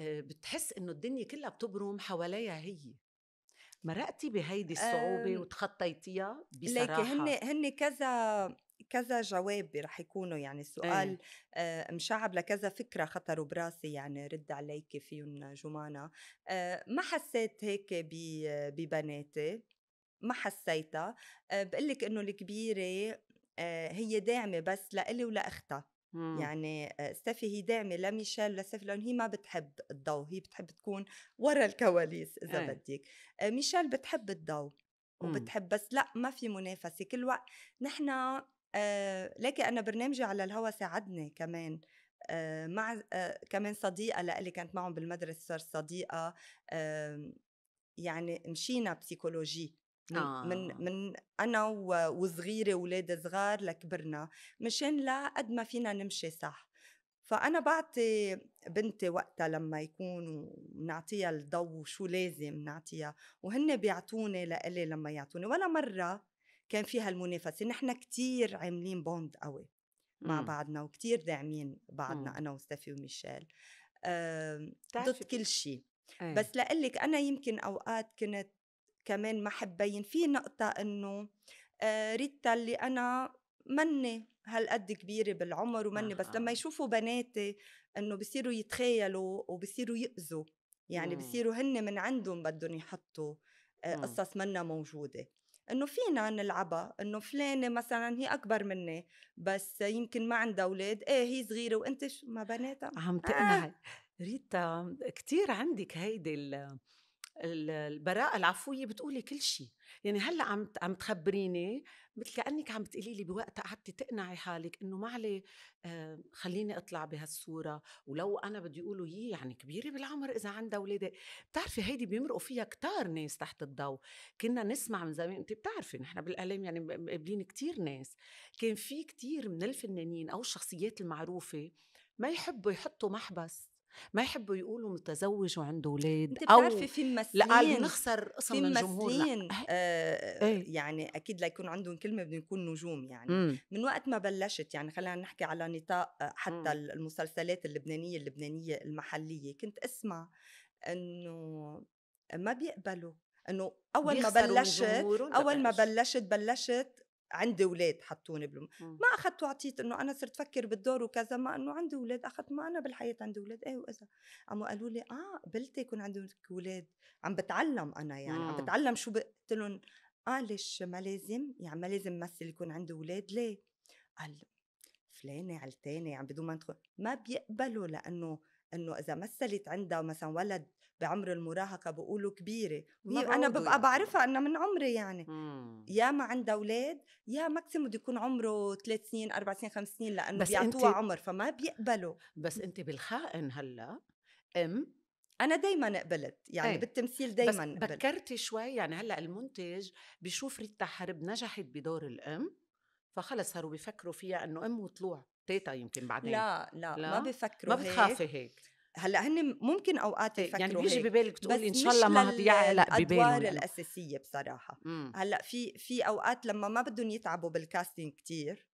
بتحس انه الدنيا كلها بتبرم حواليها هي مرقتي بهيدي الصعوبة أم... وتخطيتيها بصراحة ليكي هن هن كذا كذا جواب رح يكونوا يعني سؤال آه مشعب لكذا فكره خطروا براسي يعني رد عليك فيهم جمانة آه ما حسيت هيك ببناتي ما حسيتها آه بقول لك انه الكبيره آه، هي داعمه بس لإلي ولاختها يعني ستيفي آه، هي داعمه لميشيل لستيفي لانه هي ما بتحب الضوء هي بتحب تكون ورا الكواليس إذا أي. بدك آه، ميشيل بتحب الضوء وبتحب بس لا ما في منافسه كل وقت نحن آه، لكن انا برنامجي على الهوا ساعدني كمان مع كمان صديقه لإلي كانت معهم بالمدرسه صار صديقه يعني مشينا بسيكولوجي من آه. من, من انا وصغيره واولاد صغار لكبرنا مشان لا قد ما فينا نمشي صح فانا بعطي بنتي وقتها لما يكون ونعطيها الضوء وشو لازم نعطيها وهن بيعطوني لإلي لما يعطوني ولا مره كان في هالمنافسه نحن كتير عاملين بوند قوي مع مم. بعضنا وكتير داعمين بعضنا مم. انا وستيفي وميشيل أه ضد كل شيء أيه. بس لقلك انا يمكن اوقات كنت كمان ما حبين في نقطة إنه آه، ريتا اللي أنا مني هالقد كبيرة بالعمر ومني بس لما يشوفوا بناتي إنه بصيروا يتخيلوا وبصيروا يأذوا يعني إمم. بصيروا هن من عندهم بدهم يحطوا آه، إمم. قصص منا موجودة انه فينا نلعبها انه فلانه مثلا هي اكبر مني بس يمكن ما عندها اولاد ايه هي صغيره وانت ما بناتها عم تقنعي آه. ريتا كثير عندك هيدي البراءة العفوية بتقولي كل شيء يعني هلا عم عم تخبريني مثل كأنك عم تقولي لي بوقتها قعدتي تقنعي حالك إنه ما علي خليني أطلع بهالصورة ولو أنا بدي اقوله هي يعني كبيرة بالعمر إذا عندها أولاد بتعرفي هيدي بيمرقوا فيها كتار ناس تحت الضوء كنا نسمع من زمان أنت بتعرفي نحن بالإعلام يعني مقابلين كتير ناس كان في كتير من الفنانين أو الشخصيات المعروفة ما يحبوا يحطوا محبس ما يحبوا يقولوا متزوج وعنده اولاد انت بتعرفي في ممثلين لا قسم في ممثلين آه ايه؟ يعني اكيد ليكون عندهم كلمه بدهم يكون نجوم يعني مم. من وقت ما بلشت يعني خلينا نحكي على نطاق آه، حتى مم. المسلسلات اللبنانيه اللبنانيه المحليه كنت اسمع انه ما بيقبلوا انه اول ما بلشت اول ما بلشت بلشت عندي اولاد حطوني بلوم إمم. ما اخذت وعطيت انه انا صرت فكر بالدور وكذا ما انه عندي اولاد اخذت ما انا بالحياه عندي اولاد ايه واذا عم قالوا لي اه بلتي يكون عندك اولاد عم بتعلم انا يعني مم. عم إمم. بتعلم شو قلت لهم قال آه، ليش ما لازم يعني ما لازم مثل يكون عندي اولاد ليه قال فلانه علتانه عم يعني بدون ما ندخل ما بيقبلوا لانه انه اذا مثلت عندها مثلا ولد بعمر المراهقه بقولوا كبيره انا ببقى بعرفها انها من عمري يعني مم. يا ما عندها اولاد يا كتير بده يكون عمره ثلاث سنين اربع سنين خمس سنين لانه بيعطوها عمر فما بيقبلوا بس انت بالخائن هلا ام انا دائما قبلت يعني ايه. بالتمثيل دائما بس بكرتي شوي يعني هلا المنتج بشوف ريتا حرب نجحت بدور الام فخلص صاروا بيفكروا فيها انه ام وطلوع تيتا يمكن بعدين لا لا, لا. ما بفكروا ما بتخافي هيك, هلا هن ممكن اوقات يعني يفكروا يعني بيجي ببالك تقولي ان شاء الله ما يعلق ببالهم الادوار يعني. الاساسيه بصراحه مم. هلا في في اوقات لما ما بدهم يتعبوا بالكاستنج كتير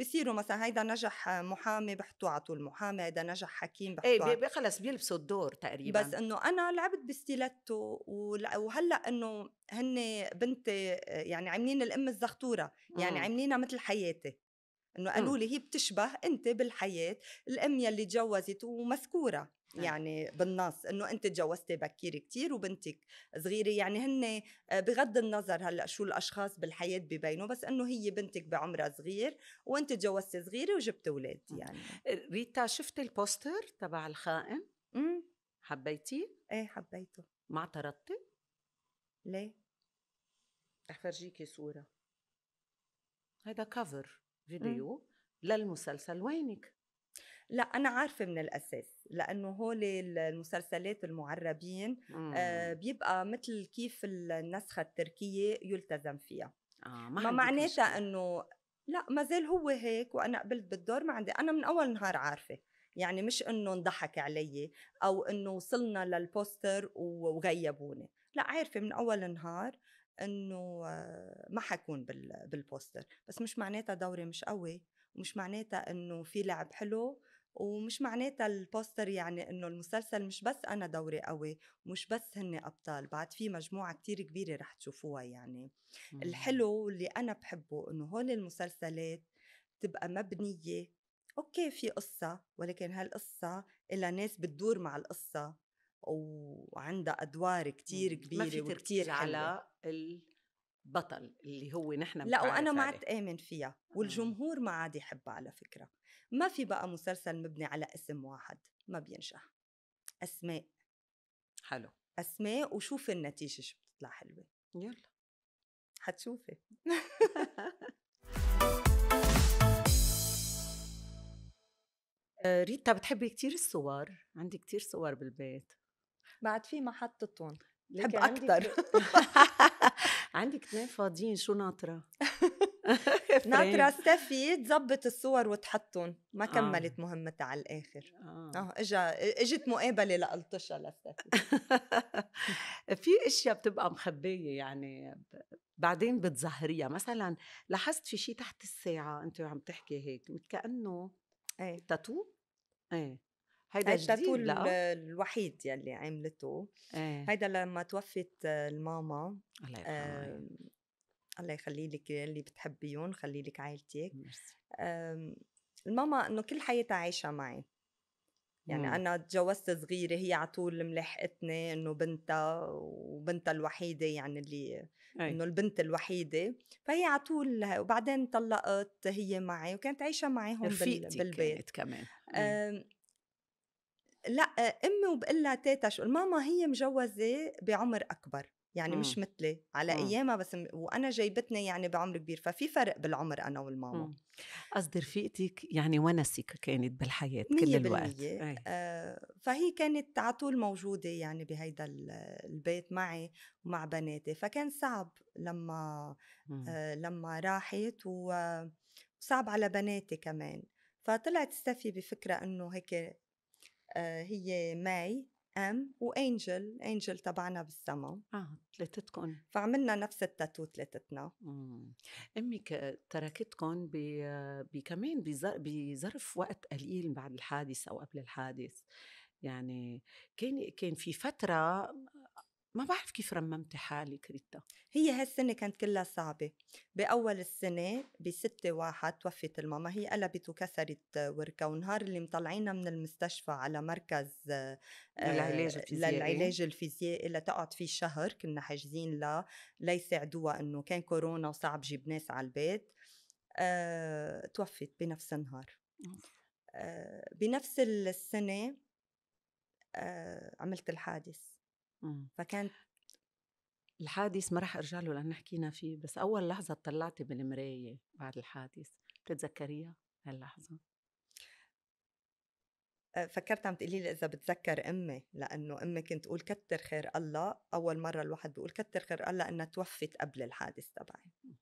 بصيروا مثلا هيدا نجح محامي بحطوه على طول محامي هيدا نجح حكيم إيه، بحطوه ايه خلص بيلبسوا الدور تقريبا بس انه انا لعبت بستيلتو وهلا انه هن بنتي يعني عاملين الام الزغطوره يعني عاملينها مثل حياتي انه قالوا إمم. لي هي بتشبه انت بالحياه الام يلي تجوزت ومذكوره إمم. يعني بالنص انه انت تجوزتي بكير كتير وبنتك صغيره يعني هن آه، بغض النظر هلا شو الاشخاص بالحياه ببينوا بس انه هي بنتك بعمرها صغير وانت تجوزتي صغيره وجبت اولاد إمم. يعني آه، ريتا شفتي البوستر تبع الخائن؟ امم حبيتيه؟ ايه حبيته ما اعترضتي؟ ليه؟ رح فرجيكي صوره هيدا كفر فيديو م. إمم. للمسلسل وينك لا انا عارفه من الاساس لانه هول المسلسلات المعربين آه إمم. بيبقى مثل كيف النسخه التركيه يلتزم فيها آه ما, ما معناتها انه لا ما زال هو هيك وانا قبلت بالدور ما عندي انا من اول نهار عارفه يعني مش انه انضحك علي او انه وصلنا للبوستر وغيبوني لا عارفه من اول نهار انه آه، ما حكون بالبوستر بس مش معناتها دوري مش قوي ومش معناتها انه في لعب حلو ومش معناتها البوستر يعني انه المسلسل مش بس انا دوري قوي مش بس هن ابطال بعد في مجموعه كتير كبيره رح تشوفوها يعني مم. الحلو اللي انا بحبه انه هول المسلسلات تبقى مبنيه اوكي في قصه ولكن هالقصه إلا ناس بتدور مع القصه وعندها أدوار كتير إمم، كبيرة ما في وكتير على البطل اللي هو نحن لا وأنا ما عدت آمن فيها إمم. والجمهور ما عاد يحبها على فكرة ما في بقى مسلسل مبني على اسم واحد ما بينجح أسماء حلو أسماء وشوف النتيجة شو بتطلع حلوة يلا حتشوفي <laughs> آه، ريتا بتحبي كتير الصور عندي كتير صور بالبيت بعد في محطتهم بحب اكثر عندك اثنين فاضيين شو ناطره <laughs> ناطره ستيفي تظبط الصور وتحطهم ما آه. كملت آه. مهمتها على الاخر اه, اجى آه، اجا اجت مقابله لالطشها لستيفي <laughs> في اشياء بتبقى مخبيه يعني بعدين بتظهريها مثلا لاحظت في شيء تحت الساعه انت عم تحكي هيك كانه ايه تاتو ايه هيدا التاتو الوحيد يلي عملته ايه. هيدا لما توفت الماما الله يرحمها الله يخلي لك اللي بتحبيهم خلي لك عائلتك الماما انه كل حياتها عايشه معي يعني مم. انا تجوزت صغيره هي على طول ملاحقتني انه بنتها وبنتها الوحيده يعني اللي أي. انه البنت الوحيده فهي على طول وبعدين طلقت هي معي وكانت عايشه معي هون بال... بالبيت كانت كمان إيه. لا امي وبقول لها تيتا شو الماما هي مجوزه بعمر اكبر يعني مم. مش مثلي على مم. ايامها بس م... وانا جايبتني يعني بعمر كبير ففي فرق بالعمر انا والماما امم. قصدي رفيقتك يعني ونسك كانت بالحياه كل الوقت آه فهي كانت على طول موجوده يعني بهيدا البيت معي ومع بناتي فكان صعب لما امم. آه لما راحت وصعب على بناتي كمان فطلعت السفي بفكره انه هيك آه، هي ماي ام وانجل انجل تبعنا بالسما اه ثلاثتكم فعملنا نفس التاتو ثلاثتنا امك تركتكم بكمان بظرف وقت قليل بعد الحادث او قبل الحادث يعني كان كان في فتره ما بعرف كيف رممت حالي كريتا هي هالسنة كانت كلها صعبة بأول السنة بستة واحد توفت الماما هي قلبت وكسرت وركة ونهار اللي مطلعينها من المستشفى على مركز آه، للعلاج الفيزيائي للعلاج الفيزيائي لتقعد فيه شهر كنا حاجزين لها ليساعدوها انه كان كورونا وصعب جيب ناس على البيت أه، توفت بنفس النهار أه، بنفس السنة أه، عملت الحادث إمم. فكان الحادث ما راح ارجع له لان حكينا فيه بس اول لحظه طلعتي بالمرايه بعد الحادث بتتذكريها هاللحظه آه، فكرت عم تقولي لي اذا بتذكر امي لانه امي كنت اقول كتر خير الله اول مره الواحد بيقول كتر خير الله انها توفت قبل الحادث تبعي إمم.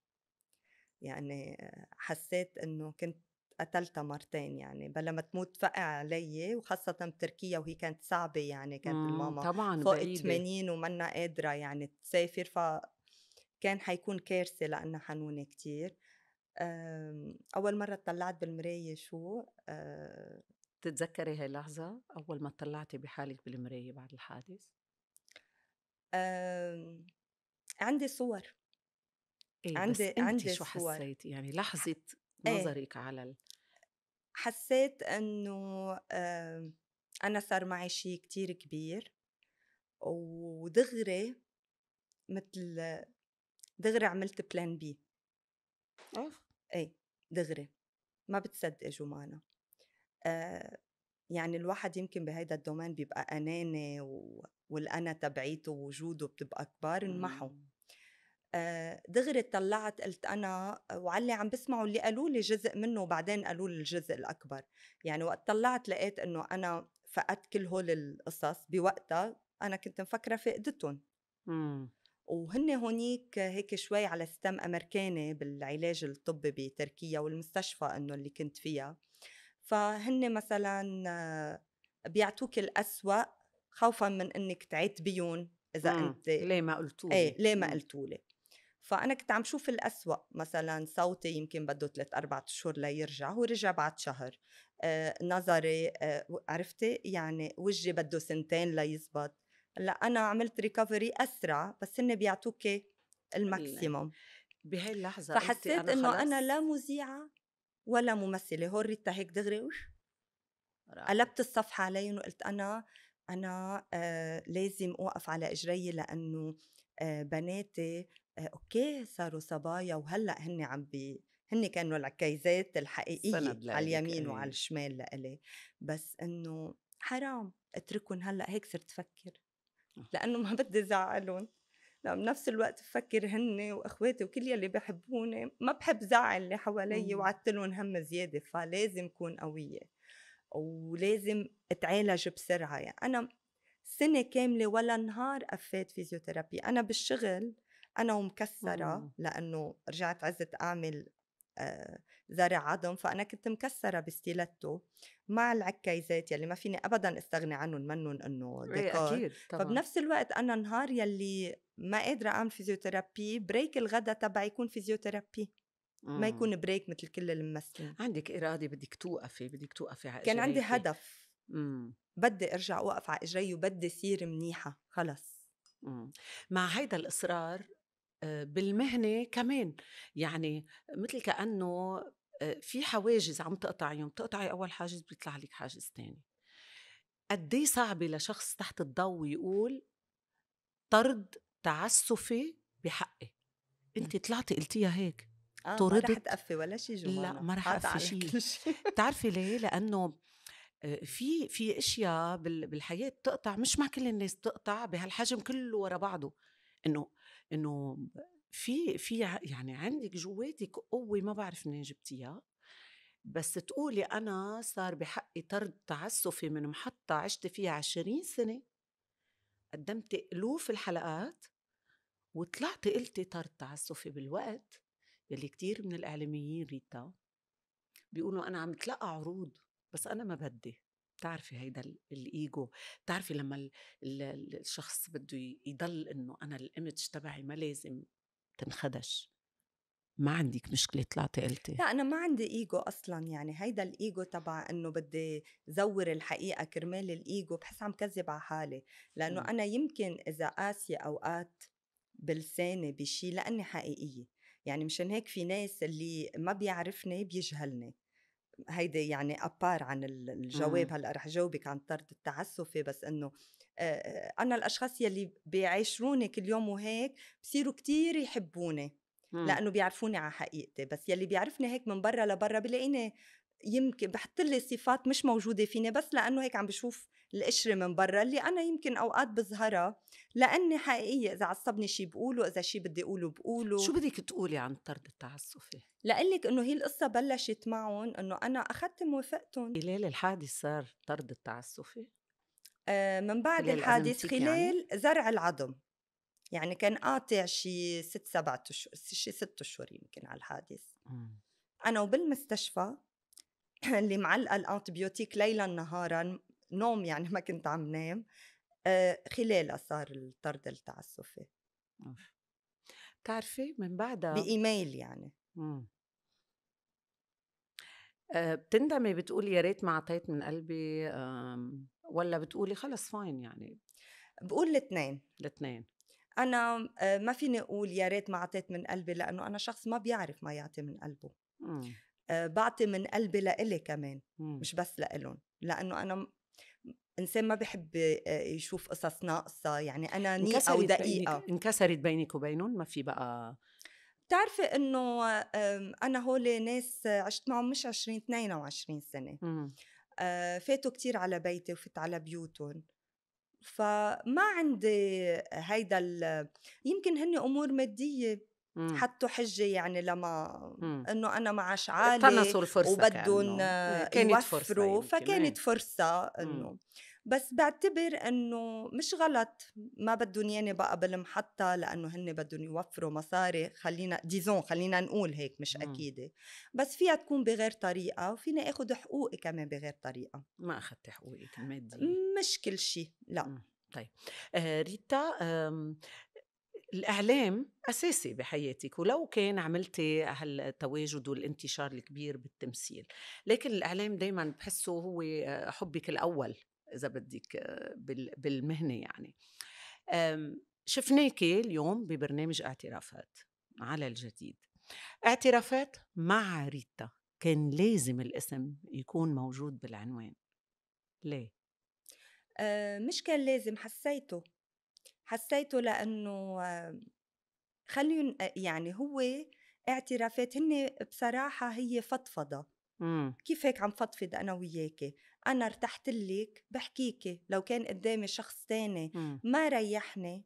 يعني حسيت انه كنت قتلتها مرتين يعني بلا ما تموت فقع علي وخاصة بتركيا وهي كانت صعبة يعني كانت مم. الماما طبعا فوق بعيدة. 80 ومنا قادرة يعني تسافر فكان حيكون كارثة لأنها حنونة كتير آمم، أول مرة طلعت بالمراية شو أه تتذكري هاي اللحظة أول ما طلعتي بحالك بالمراية بعد الحادث؟ أه عندي صور إيه عندي بس عندي شو صور. حسيتي يعني لحظة إيه. نظرك ايه. على ال... حسيت انه انا صار معي شيء كتير كبير ودغري مثل دغري عملت بلان بي اوف ايه دغري ما بتصدق جمانة آه يعني الواحد يمكن بهيدا الدومين بيبقى أناني و... والأنا تبعيته ووجوده بتبقى كبار انمحوا آه، دغري طلعت قلت انا آه، وعلي عم بسمعوا اللي قالوا لي جزء منه وبعدين قالوا لي الجزء الاكبر يعني وقت طلعت لقيت انه انا فقدت كل هول القصص بوقتها انا كنت مفكره فقدتهم امم. وهن هونيك هيك شوي على ستم امريكاني بالعلاج الطبي بتركيا والمستشفى انه اللي كنت فيها فهن مثلا آه، بيعطوك الأسوأ خوفا من انك تعيت بيون اذا مم. انت ليه ما قلتولي ايه ليه ما امم. قلتولي فانا كنت عم شوف الأسوأ مثلا صوتي يمكن بده ثلاث اربع اشهر ليرجع ورجع بعد شهر آه، نظري آه، عرفتي يعني وجهي بده سنتين ليزبط هلا انا عملت ريكفري اسرع بس هن بيعطوك الماكسيموم بهي اللحظه فحسيت انه انا لا مذيعه ولا ممثله هو ريتا هيك دغري قلبت الصفحه عليهم وقلت انا انا آه لازم اوقف على اجري لانه آه بناتي آه، اوكي صاروا صبايا وهلا هن عم بي هن كانوا العكيزات الحقيقيه على اليمين وعلى إيه. الشمال لإلي بس انه حرام اتركهم هلا هيك صرت فكر آه. لانه ما <laughs> بدي زعلهم لا بنفس الوقت بفكر هن واخواتي وكل يلي بحبوني ما بحب زعل اللي حوالي إمم. وعدتلهم هم زياده فلازم كون قويه ولازم اتعالج بسرعه يعني انا سنه كامله ولا نهار قفيت فيزيوثيرابي انا بالشغل انا ومكسره آه. لانه رجعت عزت اعمل آه، زرع عظم فانا كنت مكسره بستيلتو مع العكايزات يلي ما فيني ابدا استغني عنهم منهم انه ديكور فبنفس الوقت انا نهار يلي ما قادره اعمل فيزيوثيرابي بريك الغداء تبعي يكون فيزيوثيرابي ما آه. يكون بريك مثل كل الممثلين عندك اراده بدك توقفي بدك توقفي على كان عندي هدف مم. بدي ارجع اوقف على اجري وبدي صير منيحه خلص مم. مع هيدا الاصرار آه، بالمهنه كمان يعني مثل كانه آه، في حواجز عم تقطعيهم بتقطعي تقطعي اول حاجز بيطلع لك حاجز تاني قد إيه صعبه لشخص تحت الضوء يقول طرد تعسفي بحقي انت نعم. طلعتي قلتيها هيك آه طردت ما رح تقفي ولا شيء جمانة لا ما رح اقفي شيء <laughs> بتعرفي ليه لانه آه، في في اشياء بالحياه بتقطع مش مع كل الناس بتقطع بهالحجم كله ورا بعضه انه انه في في يعني عندك جواتك قوه ما بعرف منين جبتيها بس تقولي انا صار بحقي طرد تعسفي من محطه عشت فيها عشرين سنه قدمت الوف الحلقات وطلعت قلتي طرد تعسفي بالوقت يلي كتير من الاعلاميين ريتا بيقولوا انا عم تلقى عروض بس انا ما بدي بتعرفي هيدا الايجو بتعرفي لما الشخص بده يضل انه انا الايمج تبعي ما لازم تنخدش ما عندك مشكله طلعتي قلتي لا انا ما عندي ايجو اصلا يعني هيدا الايجو تبع انه بدي زور الحقيقه كرمال الايجو بحس عم كذب على حالي لانه م. انا يمكن اذا قاسيه اوقات بلساني بشي لاني حقيقيه يعني مشان هيك في ناس اللي ما بيعرفني بيجهلني هيدي يعني ابار عن الجواب إمم. هلا رح جاوبك عن طرد التعسفي بس انه انا الاشخاص يلي بيعيشروني كل يوم وهيك بصيروا كتير يحبوني إمم. لانه بيعرفوني على حقيقتي بس يلي بيعرفني هيك من برا لبرا بلاقيني يمكن بحط لي صفات مش موجوده فيني بس لانه هيك عم بشوف القشره من برا اللي انا يمكن اوقات بظهرها لاني حقيقيه اذا عصبني شيء بقوله اذا شيء بدي اقوله بقوله شو بدك تقولي عن الطرد التعسفي لقلك انه هي القصه بلشت معهم انه انا اخذت موافقتهم خلال الحادث صار طرد التعسفي آه من بعد الحادث خلال يعني؟ زرع العظم يعني كان قاطع شي ست سبعة اشهر شي ست اشهر يمكن على الحادث م. انا وبالمستشفى <laughs> اللي معلقه الانتبيوتيك ليلا نهارا نوم يعني ما كنت عم نام آه، خلالها صار الطرد التعسفي بتعرفي من بعدها بايميل يعني آه، بتندمي بتقولي يا ريت ما اعطيت من قلبي ولا بتقولي خلص فاين يعني بقول الاثنين الاثنين انا آه، ما فيني اقول يا ريت ما اعطيت من قلبي لانه انا شخص ما بيعرف ما يعطي من قلبه مم. آه، بعطي من قلبي لإلي كمان مم. مش بس لإلهم لأنه أنا انسان ما بحب آه، يشوف قصص ناقصه يعني انا نيقه ودقيقه انكسرت بينك وبينهم ما في بقى بتعرفي انه انا هول ناس عشت معهم مش 20 22 سنه مم. آه، فاتوا كتير على بيتي وفت على بيوتهم فما عندي هيدا ال... يمكن هن امور ماديه حطوا حجه يعني لما انه انا معاش عالي وبدهم يعني يوفروا فكانت فرصه انه بس بعتبر انه مش غلط ما بدهم ياني بقى بالمحطه لانه هن بدهم يوفروا مصاري خلينا ديزون خلينا نقول هيك مش اكيده بس فيها تكون بغير طريقه وفينا اخذ حقوقي كمان بغير طريقه ما اخذت حقوقك الماديه مش كل شيء لا مم. طيب آه ريتا آه الاعلام اساسي بحياتك ولو كان عملتي هالتواجد والانتشار الكبير بالتمثيل لكن الاعلام دائما بحسه هو آه، حبك الاول اذا بدك آه، بالمهنه يعني شفناك اليوم ببرنامج اعترافات على الجديد اعترافات مع ريتا كان لازم الاسم يكون موجود بالعنوان ليه؟ أه مش كان لازم حسيته حسيته لانه خليهم يعني هو اعترافات هن بصراحه هي فضفضه مم. كيف هيك عم فضفض انا وياكي انا ارتحت لك بحكيكي لو كان قدامي شخص تاني إمم. ما ريحني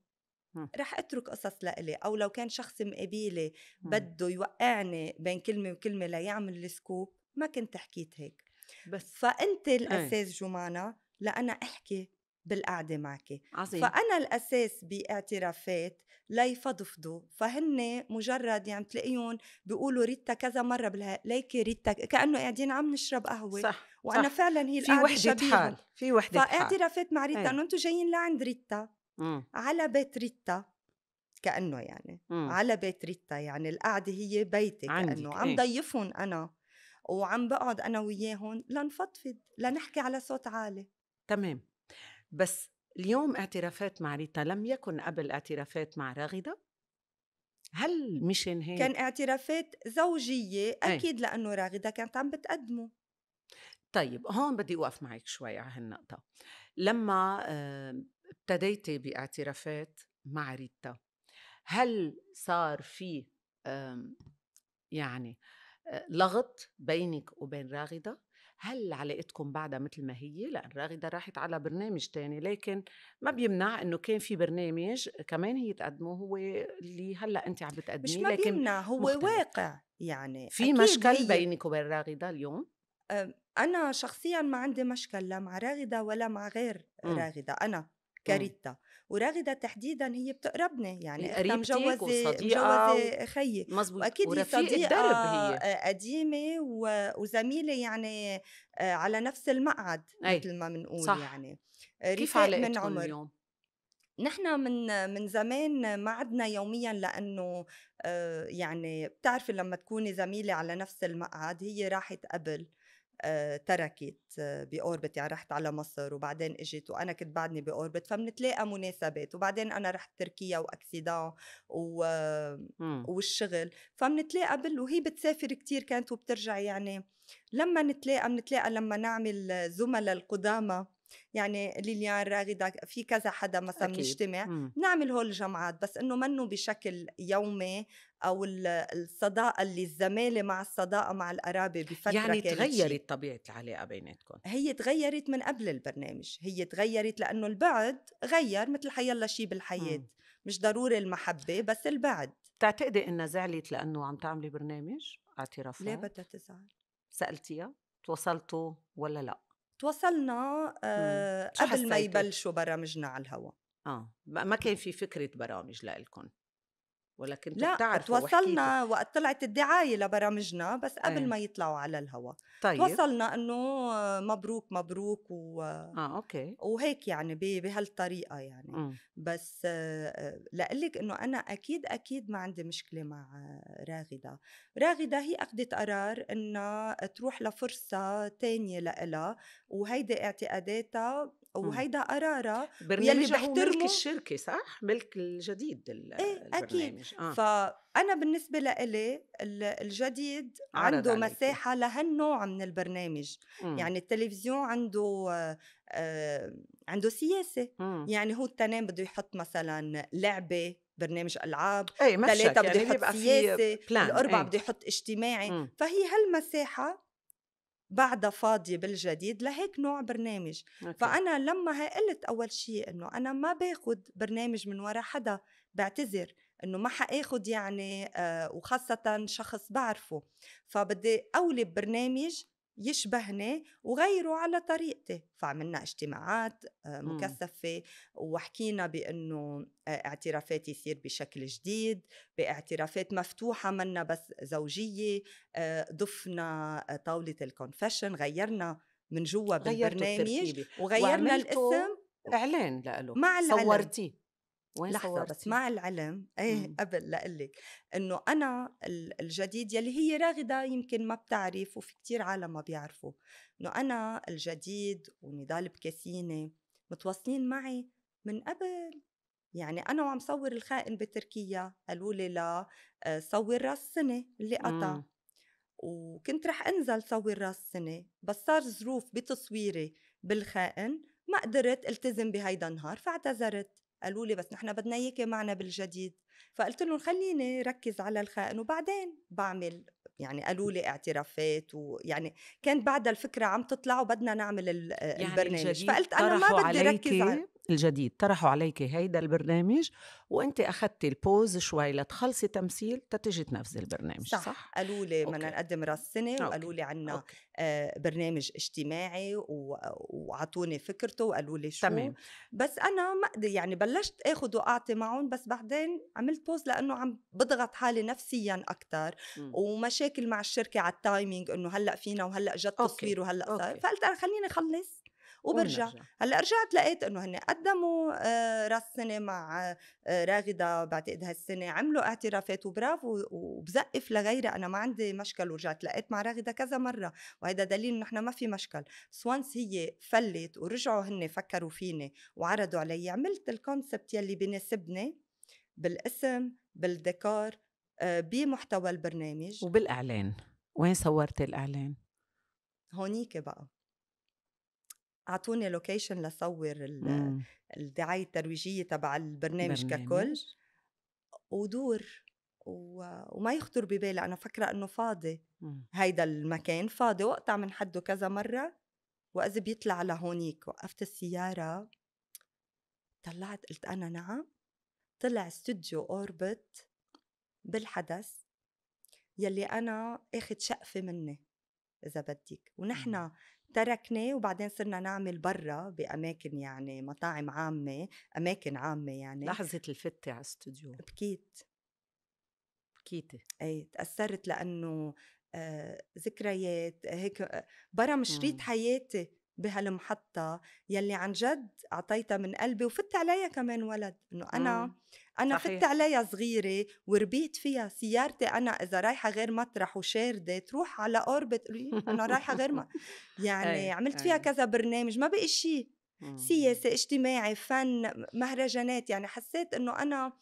إمم. رح اترك قصص لإلي او لو كان شخص مقابيلي إمم. بده يوقعني بين كلمه وكلمه ليعمل السكوب سكوب ما كنت حكيت هيك بس فانت إيه. الاساس أي. جمانه لانا احكي بالقعده معك عظيم. فانا الاساس باعترافات ليفضفضوا فهن مجرد يعني تلاقيهم بيقولوا ريتا كذا مره بالها ليكي ريتا كانه قاعدين عم نشرب قهوه صح وانا صح. فعلا هي في وحده حال في وحده حال فاعترافات مع ريتا انه انتم جايين لعند ريتا مم. على بيت ريتا كانه يعني مم. على بيت ريتا يعني القعده هي بيتي كانه عم إيه. ضيفهم انا وعم بقعد انا وياهم لنفضفض لنحكي على صوت عالي تمام بس اليوم اعترافات مع ريتا لم يكن قبل اعترافات مع راغدة هل مشان هيك كان اعترافات زوجية إيه. أكيد ايه؟ لأنه راغدة كانت عم بتقدمه طيب هون بدي أوقف معك شوي على هالنقطة لما آه، ابتديتي باعترافات مع ريتا هل صار في يعني آه، لغط بينك وبين راغدة هل علاقتكم بعدها مثل ما هي؟ لأن راغدة راحت على برنامج تاني لكن ما بيمنع إنه كان في برنامج كمان هي تقدمه هو اللي هلا أنت عم بتقدميه مش ما لكن بيمنع هو مختلف. واقع يعني في مشكل بينك وبين راغدة اليوم؟ أنا شخصيا ما عندي مشكل لا مع راغدة ولا مع غير م. إمم. راغدة أنا كاريتا وراغدة تحديدا هي بتقربنا يعني اختها مجوزة مجوزة خيي مزبوط واكيد هي صديقة آه، قديمة وزميلة يعني آه، على نفس المقعد أي. مثل ما بنقول يعني كيف من عمر اليوم؟ نحن من من زمان ما عدنا يوميا لانه آه، يعني بتعرفي لما تكوني زميله على نفس المقعد هي راحت قبل آه، تركت آه، باوربت يعني رحت على مصر وبعدين اجيت وانا كنت بعدني باوربت فبنتلاقى مناسبات وبعدين انا رحت تركيا واكسيدان و... والشغل فبنتلاقى بال وهي بتسافر كتير كانت وبترجع يعني لما نتلاقى بنتلاقى لما نعمل زملاء القدامى يعني ليليان راغده في كذا حدا مثلا بنجتمع إمم. نعمل هول الجمعات بس انه منه بشكل يومي او الصداقه اللي الزماله مع الصداقه مع القرابه بفتره يعني تغيرت طبيعه العلاقه بيناتكم هي تغيرت من قبل البرنامج هي تغيرت لانه البعد غير مثل حيلا شيء بالحياه م. إمم. مش ضروري المحبه بس البعد بتعتقدي انها زعلت لانه عم تعملي برنامج اعترافات ليه بدها تزعل سالتيها توصلتوا ولا لا توصلنا إمم. آه، قبل ما يبلشوا برامجنا على الهواء اه ما كان في فكره برامج لكم ولكن لا توصلنا وقت طلعت الدعايه لبرامجنا بس قبل ايه. ما يطلعوا على الهواء طيب توصلنا انه مبروك مبروك و اه اوكي وهيك يعني بهالطريقه يعني م. إمم. بس آه، آه، لقلك انه انا اكيد اكيد ما عندي مشكله مع راغده راغده هي اخذت قرار انها تروح لفرصه تانية لإلها وهيدي اعتقاداتها إمم. وهيدا قراره يلي بحترمه ملك الشركه صح ملك الجديد ايه اكيد آه. فانا بالنسبه لإلي الجديد عنده عليك. مساحه لهالنوع من البرنامج مم. يعني التلفزيون عنده آه عنده سياسه مم. يعني هو التنام بده يحط مثلا لعبه برنامج العاب إيه، ثلاثه بده يعني يحط سياسه الاربعه إيه. بده يحط اجتماعي مم. فهي هالمساحه بعدها فاضيه بالجديد لهيك نوع برنامج أوكي. فانا لما قلت اول شيء انه انا ما باخد برنامج من ورا حدا بعتذر انه ما حاخد يعني آه وخاصه شخص بعرفه فبدي اولي برنامج يشبهني وغيره على طريقتي فعملنا اجتماعات آه، إمم. مكثفة وحكينا بأنه آه، اعترافات يصير بشكل جديد باعترافات مفتوحة منا بس زوجية آه، ضفنا طاولة الكونفشن غيرنا من جوا بالبرنامج وغيرنا الاسم اعلان لإله مع صورتيه وين لحظة صورتي؟ بس مع العلم ايه إمم. قبل لقلك انه انا الجديد يلي هي راغده يمكن ما بتعرف وفي كتير عالم ما بيعرفوا انه انا الجديد ونضال بكاسيني متواصلين معي من قبل يعني انا وعم صور الخائن بتركيا قالوا لي لا آه، صور راس سنه اللي قطع مم. وكنت رح انزل صور راس سنه بس صار ظروف بتصويري بالخائن ما قدرت التزم بهيدا النهار فاعتذرت قالوا لي بس نحن بدنا اياكي معنا بالجديد فقلت لهم خليني ركز على الخائن وبعدين بعمل يعني قالوا لي اعترافات ويعني كان بعد الفكره عم تطلع وبدنا نعمل يعني البرنامج فقلت انا ما بدي ركز على الجديد طرحوا عليك هيدا البرنامج وانت اخذتي البوز شوي لتخلصي تمثيل تتجي تنفذي البرنامج صح, صح؟ قالوا لي بدنا نقدم راس سنه وقالوا لي عندنا آه، برنامج اجتماعي واعطوني فكرته وقالوا لي شو تمام. بس انا ما يعني بلشت اخذ واعطي معهم بس بعدين عملت بوز لانه عم بضغط حالي نفسيا اكثر ومشاكل مع الشركه على التايمينج انه هلا فينا وهلا جت تصوير وهلا صار فقلت خليني اخلص وبرجع هلا رجعت لقيت انه هن قدموا آه، راس سنه مع آه، راغده بعتقد هالسنه عملوا اعترافات وبرافو وبزقف لغيري انا ما عندي مشكل ورجعت لقيت مع راغده كذا مره وهذا دليل انه احنا ما في مشكل سوانس هي فلت ورجعوا هن فكروا فيني وعرضوا علي عملت الكونسبت يلي بيناسبني بالاسم بالديكور آه، بمحتوى البرنامج وبالاعلان وين صورت الاعلان هونيك بقى اعطوني لوكيشن لصور إمم. الدعايه الترويجيه تبع البرنامج ككل ودور و... وما يخطر ببالي انا فكره انه فاضي مم. هيدا المكان فاضي وقت من حده كذا مره واذا بيطلع لهونيك وقفت السياره طلعت قلت انا نعم طلع استوديو اوربت بالحدث يلي انا اخذ شقفه مني اذا بدك ونحن إمم. تركناه وبعدين صرنا نعمل برا باماكن يعني مطاعم عامه اماكن عامه يعني لحظه الفتة على الاستوديو بكيت بكيتي اي تاثرت لانه آه ذكريات هيك برا مشريط إمم. حياتي بهالمحطة يلي عن جد أعطيتها من قلبي وفت عليها كمان ولد إنه أنا مم. أنا صحيح. فت عليها صغيرة وربيت فيها سيارتي أنا إذا رايحة غير مطرح وشاردة تروح على أوربت إيه، أنا رايحة غير ما <laughs> يعني أي. عملت فيها كذا برنامج ما بقي شيء إمم، سياسة إمم. اجتماعي فن مهرجانات يعني حسيت إنه أنا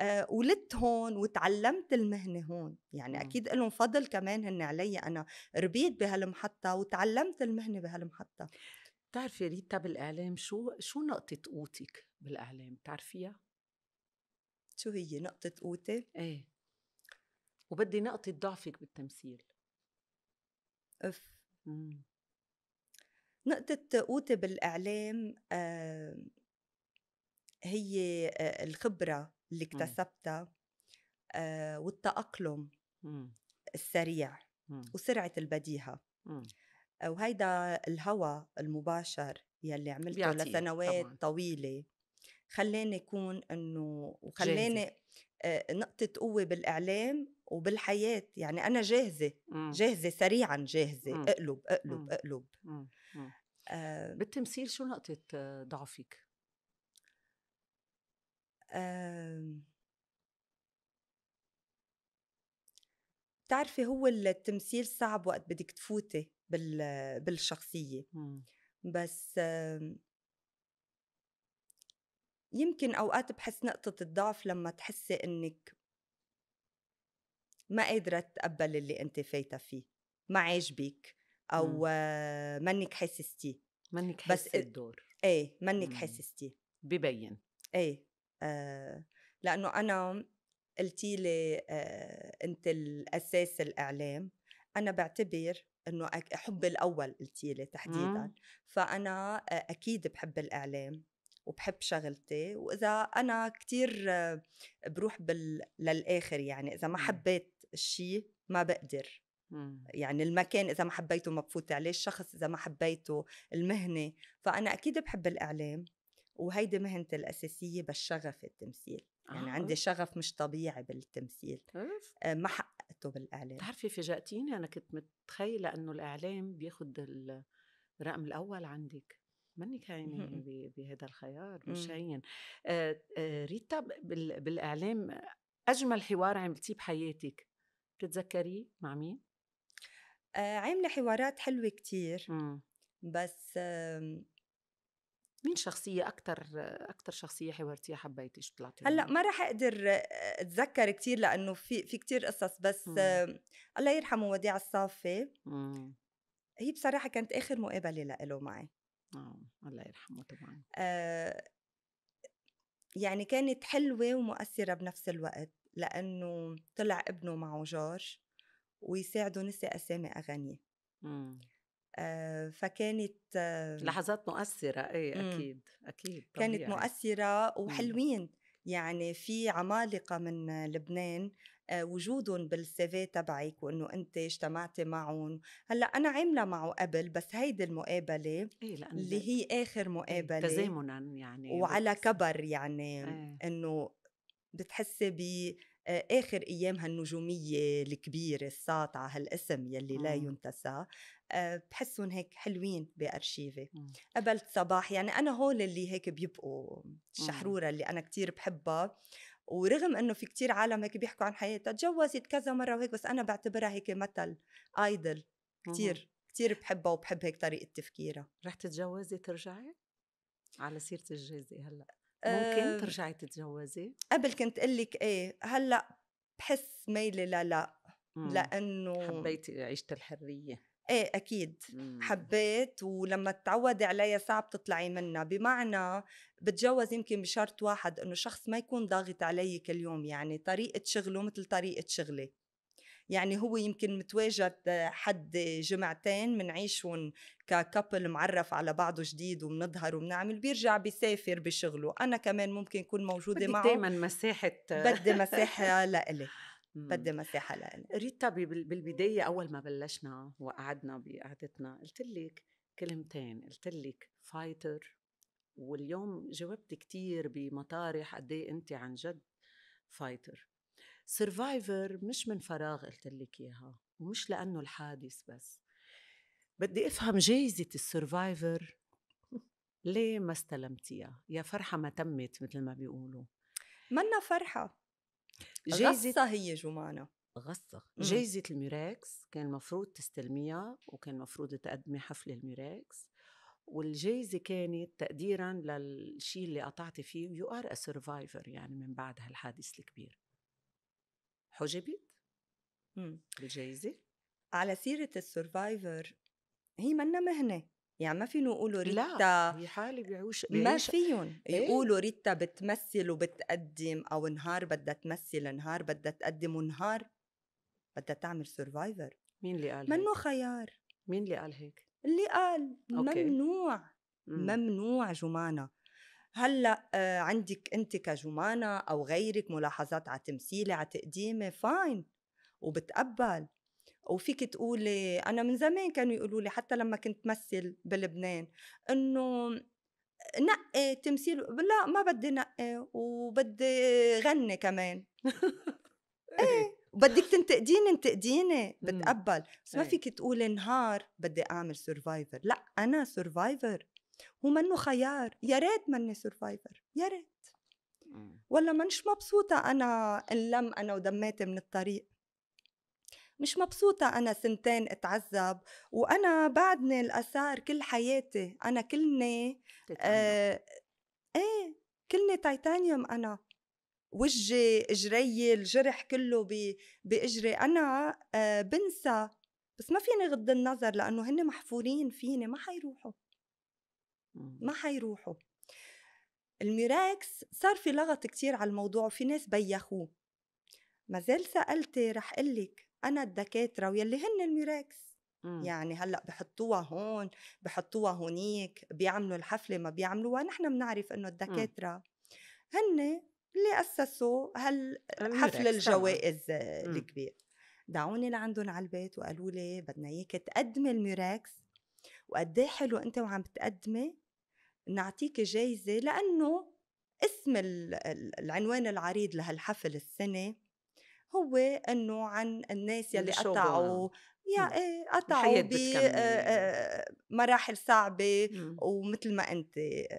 آه، ولدت هون وتعلمت المهنة هون يعني أكيد لهم فضل كمان هن علي أنا ربيت بهالمحطة وتعلمت المهنة بهالمحطة بتعرفي ريتا بالإعلام شو شو نقطة قوتك بالإعلام بتعرفيها؟ شو هي نقطة قوتي؟ ايه وبدي نقطة ضعفك بالتمثيل اف مم. نقطة قوتي بالإعلام آه هي آه، الخبرة اللي إمم. اكتسبتها آه والتأقلم مم. السريع مم. وسرعة البديهة مم. وهيدا الهوى المباشر يلي عملته لسنوات طبعاً. طويلة خلاني يكون إنه وخلاني آه نقطة قوة بالإعلام وبالحياة يعني أنا جاهزة مم. جاهزة سريعا جاهزة مم. اقلب اقلب مم. اقلب مم. مم. آه بالتمثيل شو نقطة ضعفك؟ بتعرفي هو التمثيل صعب وقت بدك تفوتي بالشخصية بس يمكن أوقات بحس نقطة الضعف لمّا تحسّي إنِّك ما قادرة تتقبّلي اللي أنتِ فايتة فيه، ما عاجبِك أو منِّك حاسستيه. منِّك بس حاسة الدور. إيه، منِّك إمم. حاسستيه. ببيّن. إيه. آه، لانه انا قلتي لي آه انت الاساس الاعلام انا بعتبر انه حبي الاول قلتي لي تحديدا إمم. فانا آه، اكيد بحب الاعلام وبحب شغلتي واذا انا كثير آه، بروح بال... للاخر يعني اذا ما إمم. حبيت الشيء ما بقدر إمم. يعني المكان اذا ما حبيته ما بفوت عليه الشخص اذا ما حبيته المهنه فانا اكيد بحب الاعلام وهيدي مهنتي الأساسية بس التمثيل يعني آه. عندي شغف مش طبيعي بالتمثيل آه ما حققته بالإعلام بتعرفي فاجأتيني أنا كنت متخيلة إنه الإعلام بياخد الرقم الأول عندك منك كاينة بهذا الخيار مش هين إمم. آه آه ريتا بالإعلام أجمل حوار عملتيه بحياتك بتتذكريه مع مين؟ آه عاملة حوارات حلوة كتير مم. بس آه مين شخصية أكثر أكثر شخصية حوارتية حبيتي شو طلعتي هلا ما راح أقدر أتذكر كثير لأنه في في كثير قصص بس مم. الله يرحمه وديع الصافي هي بصراحة كانت آخر مقابلة له معي آه الله يرحمه طبعا آه يعني كانت حلوة ومؤثرة بنفس الوقت لأنه طلع ابنه معه جورج ويساعده نسي أسامي أغانيه آه، فكانت آه، لحظات مؤثرة ايه إمم، اكيد اكيد طبيعي. كانت مؤثرة إمم. وحلوين يعني في عمالقة من لبنان آه، وجودهم بالسيفي تبعك وانه انت اجتمعتي معهم هلا انا عامله معه قبل بس هيدي المقابله إيه اللي هي اخر إيه، مقابله إيه تزامنا يعني وعلى بس. كبر يعني إيه. انه بتحسي باخر ايام هالنجوميه الكبيره الساطعه هالاسم يلي لا ينتسى آه، بحسهم هيك حلوين بارشيفي قبلت صباح يعني انا هول اللي هيك بيبقوا الشحروره اللي انا كتير بحبها ورغم انه في كتير عالم هيك بيحكوا عن حياتها تجوزت كذا مره وهيك بس انا بعتبرها هيك مثل ايدل كتير كتير بحبها وبحب هيك طريقه تفكيرها رح تتجوزي ترجعي على سيره الجيزة هلا ممكن أه ترجعي تتجوزي قبل كنت اقول لك ايه هلا بحس ميلي لا لا لانه حبيتي عيشه الحريه ايه اكيد مم. حبيت ولما تتعودي عليها صعب تطلعي منها بمعنى بتجوز يمكن بشرط واحد انه شخص ما يكون ضاغط علي كل يوم يعني طريقه شغله مثل طريقه شغلي يعني هو يمكن متواجد حد جمعتين بنعيشهم ككابل معرف على بعضه جديد وبنظهر وبنعمل بيرجع بيسافر بشغله انا كمان ممكن اكون موجوده بدي معه دائما مساحه بدي مساحه لإلي بدي إمم. مساحه لإلي ريتا بالبدايه اول ما بلشنا وقعدنا بقعدتنا قلت لك كلمتين قلت لك فايتر واليوم جاوبت كتير بمطارح قد ايه انت عن جد فايتر سرفايفر مش من فراغ قلت لك اياها ومش لانه الحادث بس بدي افهم جايزه السرفايفر <laughs> ليه ما استلمتيها يا فرحه ما تمت مثل ما بيقولوا منا فرحة جايزة غصة هي جمانة غصة جايزة الميراكس كان المفروض تستلميها وكان المفروض تقدمي حفلة الميراكس والجايزة كانت تقديرا للشيء اللي قطعتي فيه يو ار سرفايفر يعني من بعد هالحادث الكبير حجبت إمم. بالجايزة على سيرة السرفايفر هي منا مهنة يعني ما فينو يقولوا ريتا لا حالي بيعوش ما فيهم إيه؟ يقولوا ريتا بتمثل وبتقدم او نهار بدها تمثل نهار بدها تقدم ونهار بدها تعمل سرفايفر مين اللي قال منه خيار مين اللي قال هيك اللي قال أوكي. ممنوع مم. ممنوع جمانه هلا آه عندك انت كجمانه او غيرك ملاحظات على تمثيلي على تقديمي فاين وبتقبل وفيك تقولي انا من زمان كانوا يقولوا لي حتى لما كنت مثل بلبنان انه نقي تمثيل لا ما بدي نقي وبدي غني كمان <laughs> ايه بدك تنتقديني انتقديني إمم. بتقبل بس ما إيه. فيك تقولي نهار بدي اعمل سرفايفر لا انا سرفايفر هو منه خيار يا ريت مني سرفايفر يا ريت إمم. ولا منش مبسوطة أنا انلم أنا ودماتي من الطريق مش مبسوطة أنا سنتين اتعذب وأنا بعدني الأثار كل حياتي أنا كلني آه إيه كلني تيتانيوم أنا وجهي اجري الجرح كله باجري انا آه بنسى بس ما فيني غض النظر لانه هن محفورين فيني ما حيروحوا ما حيروحوا الميراكس صار في لغط كتير على الموضوع وفي ناس بيخوه ما زال سألتي رح قلك انا الدكاتره ويلي هن الميراكس مم. يعني هلا بحطوها هون بحطوها هونيك بيعملوا الحفله ما بيعملوها نحن بنعرف انه إمم. الدكاتره هن اللي اسسوا هالحفل الجوائز إمم. الكبير دعوني لعندهم على البيت وقالوا لي بدنا اياك تقدمي الميراكس وقد إيه حلو انت وعم تقدمي نعطيك جايزه لانه اسم العنوان العريض لهالحفل السنه هو انه عن الناس يلي قطعوا آه. يا ايه قطعوا بمراحل آه، يعني. آه، صعبه ومثل ما انت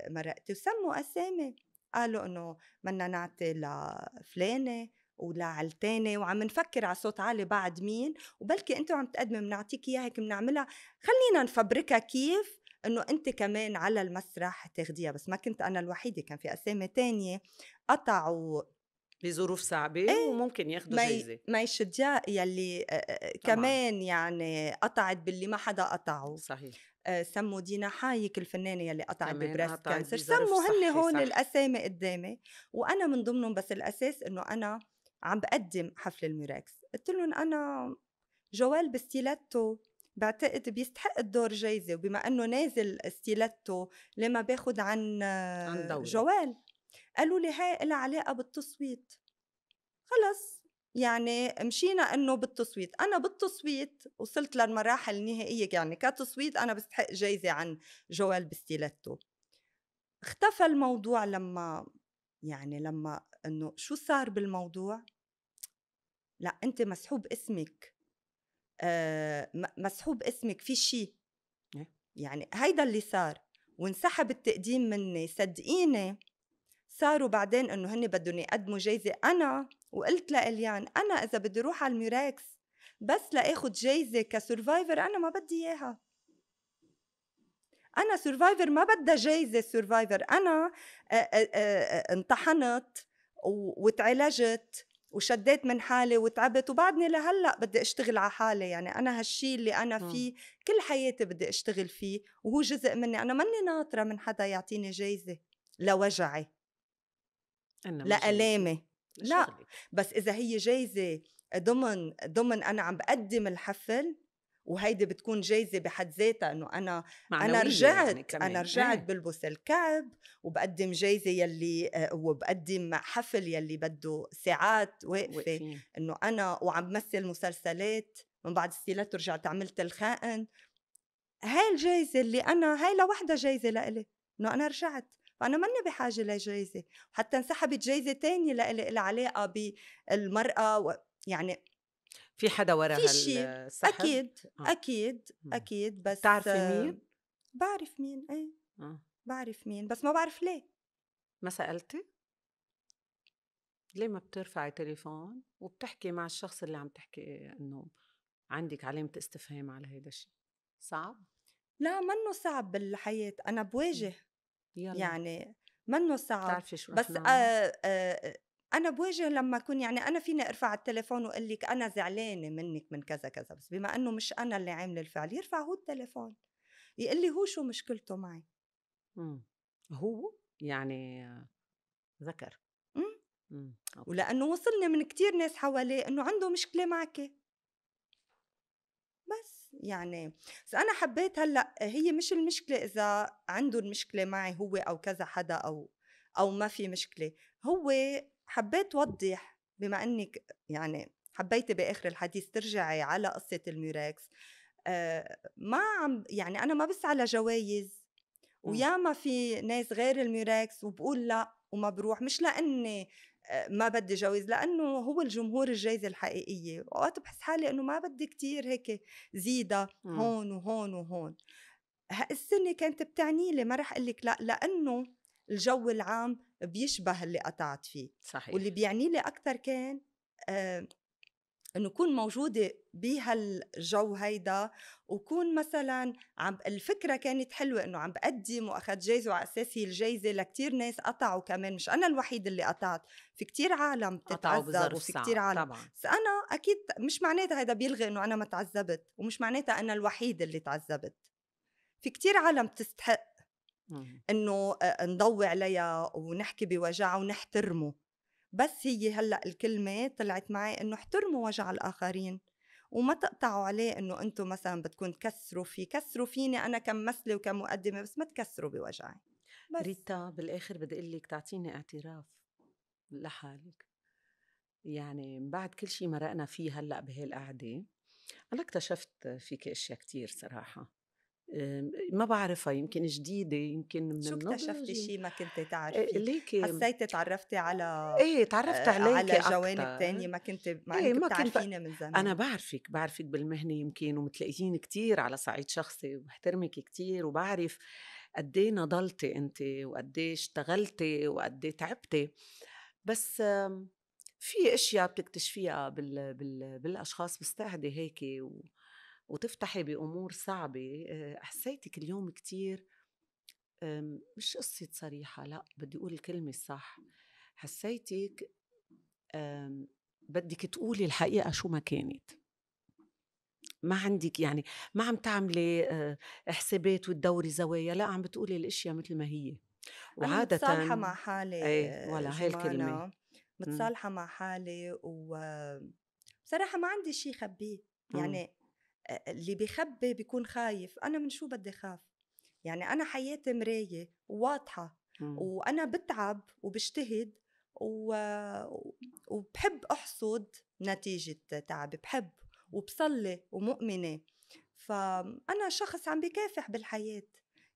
مرقتي وسموا اسامي قالوا انه بدنا نعطي لفلانه ولعلتاني وعم نفكر على صوت عالي بعد مين وبلكي انت عم تقدمي بنعطيك اياها هيك بنعملها خلينا نفبركها كيف انه انت كمان على المسرح تاخديها بس ما كنت انا الوحيده كان في اسامي تانية قطعوا بظروف صعبه ايه؟ وممكن ياخذوا جايزه ميش ضياء يلي كمان طبعاً. يعني قطعت باللي ما حدا قطعه صحيح سموا دينا حايك الفنانه يلي قطعت ببريست كانسر سموا هن هون صح. الاسامي قدامي وانا من ضمنهم بس الاساس انه انا عم بقدم حفل الميراكس قلت لهم انا جوال بستيلاتو بعتقد بيستحق الدور جايزة وبما أنه نازل استيلاتو لما باخد عن, عن جوال قالوا لي هاي لها علاقه بالتصويت خلص يعني مشينا انه بالتصويت انا بالتصويت وصلت للمراحل النهائيه يعني كتصويت انا بستحق جايزه عن جوال بستيلاتو اختفى الموضوع لما يعني لما انه شو صار بالموضوع لا انت مسحوب اسمك آه مسحوب اسمك في شيء إيه. يعني هيدا اللي صار وانسحب التقديم مني صدقيني صاروا بعدين انه هن بدهم يقدموا جايزه انا وقلت لإليان انا اذا بدي اروح على الميراكس بس لاخذ جايزه كسرفايفر انا ما بدي اياها انا سرفايفر ما بدها جايزه سرفايفر انا آه، آه، آه، انطحنت وتعالجت وشديت من حالي وتعبت وبعدني لهلا بدي اشتغل على حالي يعني انا هالشي اللي انا فيه كل حياتي بدي اشتغل فيه وهو جزء مني انا ماني ناطره من حدا يعطيني جايزه لوجعي لآلامي لا بس إذا هي جايزة ضمن ضمن أنا عم بقدم الحفل وهيدي بتكون جايزه بحد ذاتها انه انا انا يعني رجعت يعني انا إيه. رجعت بلبس الكعب وبقدم جايزه يلي آه، وبقدم حفل يلي بده ساعات واقفه انه انا وعم بمثل مسلسلات من بعد السيلات رجعت عملت الخائن هاي الجايزه اللي انا هاي لوحدها جايزه لإلي انه انا رجعت فأنا ماني بحاجة لجائزة حتى انسحبت جائزة تانية لإلي علاقة بالمرأة و... يعني في حدا ورا في شيء أكيد آه. أكيد أكيد بس بتعرفي مين؟ بعرف مين إيه آه. بعرف مين بس ما بعرف ليه ما سألتي؟ ليه ما بترفعي تليفون وبتحكي مع الشخص اللي عم تحكي انه عندك علامة استفهام على هيدا الشيء صعب؟ لا منه صعب بالحياة أنا بواجه يلا. يعني منه صعب شو بس آه آه انا بواجه لما اكون يعني انا فيني ارفع التليفون واقول لك انا زعلانه منك من كذا كذا بس بما انه مش انا اللي عامله الفعل يرفع هو التليفون يقول لي هو شو مشكلته معي مم. هو يعني ذكر مم. مم. ولانه وصلني من كتير ناس حواليه انه عنده مشكله معك بس يعني بس انا حبيت هلا هي مش المشكله اذا عنده المشكله معي هو او كذا حدا او او ما في مشكله هو حبيت وضح بما انك يعني حبيتي باخر الحديث ترجعي على قصه الميراكس آه ما عم يعني انا ما بسعى لجوائز إمم. وياما في ناس غير الميراكس وبقول لا وما بروح مش لاني ما بدي جوز لانه هو الجمهور الجايزه الحقيقيه اوقات بحس حالي انه ما بدي كتير هيك زيدا هون وهون وهون السنه كانت بتعني لي ما رح اقول لك لا لانه الجو العام بيشبه اللي قطعت فيه صحيح واللي بيعني لي اكثر كان آه انه كون موجوده بهالجو هيدا وكون مثلا عم الفكره كانت حلوه انه عم بقدم واخذ جايزه وعلى اساس هي الجايزه لكتير ناس قطعوا كمان مش انا الوحيد اللي قطعت في كتير عالم بتتعذب وفي كتير عالم بس انا اكيد مش معناتها هيدا بيلغي انه انا ما تعذبت ومش معناتها انا الوحيد اللي تعذبت في كتير عالم تستحق انه آه، نضوي عليها ونحكي بوجعها ونحترمه بس هي هلا الكلمه طلعت معي انه احترموا وجع الاخرين وما تقطعوا عليه انه انتم مثلا بدكم تكسروا فيه كسروا فيني انا كممثله وكمقدمه بس ما تكسروا بوجعي بس. ريتا بالاخر بدي اقول لك تعطيني اعتراف لحالك يعني بعد كل شيء مرقنا فيه هلا بهالقعده انا اكتشفت فيك اشياء كتير صراحه ما بعرفها يمكن جديدة يمكن من شو اكتشفتي شيء ما كنت تعرفي؟ آه، ليكي حسيتي تعرفتي على ايه تعرفت آه، عليك على جوانب ثانية ما كنت ما إيه كنت ما كنت من زمان أنا بعرفك بعرفك بالمهنة يمكن ومتلاقيين كثير على صعيد شخصي وبحترمك كثير وبعرف قد ايه نضلتي أنت وقد ايه اشتغلتي وقد ايه تعبتي بس في اشياء بتكتشفيها بال... بال... بالاشخاص مستعدة هيك و... وتفتحي بامور صعبه آه، حسيتك اليوم كثير مش قصة صريحة لا بدي أقول الكلمة الصح حسيتك بدك تقولي الحقيقة شو ما كانت ما عندك يعني ما عم تعملي آه، حسابات وتدوري زوايا لا عم بتقولي الاشياء مثل ما هي وعادة متصالحة مع حالي ايه ولا آه، هاي الكلمة متصالحة مع حالي و بصراحة ما عندي شيء خبيه يعني اللي بيخبي بيكون خايف انا من شو بدي خاف يعني انا حياتي مرايه واضحه وانا بتعب وبجتهد و... وبحب احصد نتيجه تعبي بحب وبصلي ومؤمنه فانا شخص عم بكافح بالحياه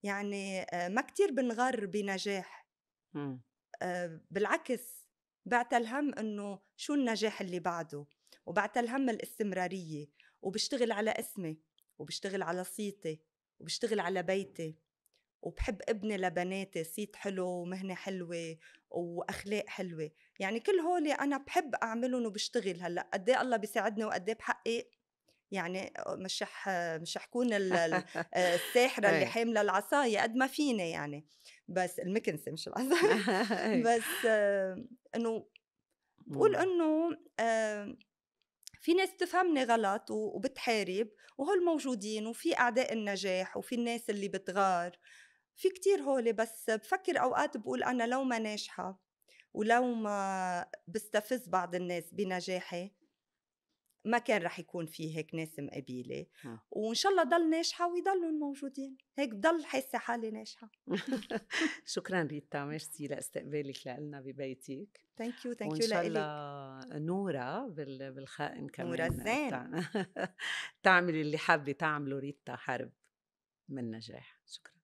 يعني آه، ما كتير بنغر بنجاح آه، بالعكس بعت الهم انه شو النجاح اللي بعده الهم الاستمراريه وبشتغل على اسمي وبشتغل على صيتي وبشتغل على بيتي وبحب ابني لبناتي صيت حلو ومهنة حلوة وأخلاق حلوة يعني كل هولي أنا بحب أعملهم وبشتغل هلأ قد إيه الله بيساعدني وقد إيه بحقق يعني مش رح مش رح كون <laughs> الساحره اللي إيه. حامله العصايه قد ما فينا يعني بس المكنسه مش العصايه <laughs> بس آه، انه بقول انه آه، في ناس تفهمني غلط وبتحارب وهول موجودين وفي أعداء النجاح وفي الناس اللي بتغار في كتير هول بس بفكر أوقات بقول أنا لو ما ناجحة ولو ما بستفز بعض الناس بنجاحي ما كان رح يكون في هيك ناس مقابله آه. وان شاء الله ضل ناجحه ويضلوا موجودين هيك ضل حاسه حالي ناجحه <laughs> <laughs> شكرا ريتا ميرسي لاستقبالك لنا ببيتك ثانك يو ثانك يو لك وان شاء الله نورا بالخائن كمان نورا الزين <laughs> تعمل اللي حابه تعمله ريتا حرب من نجاح شكرا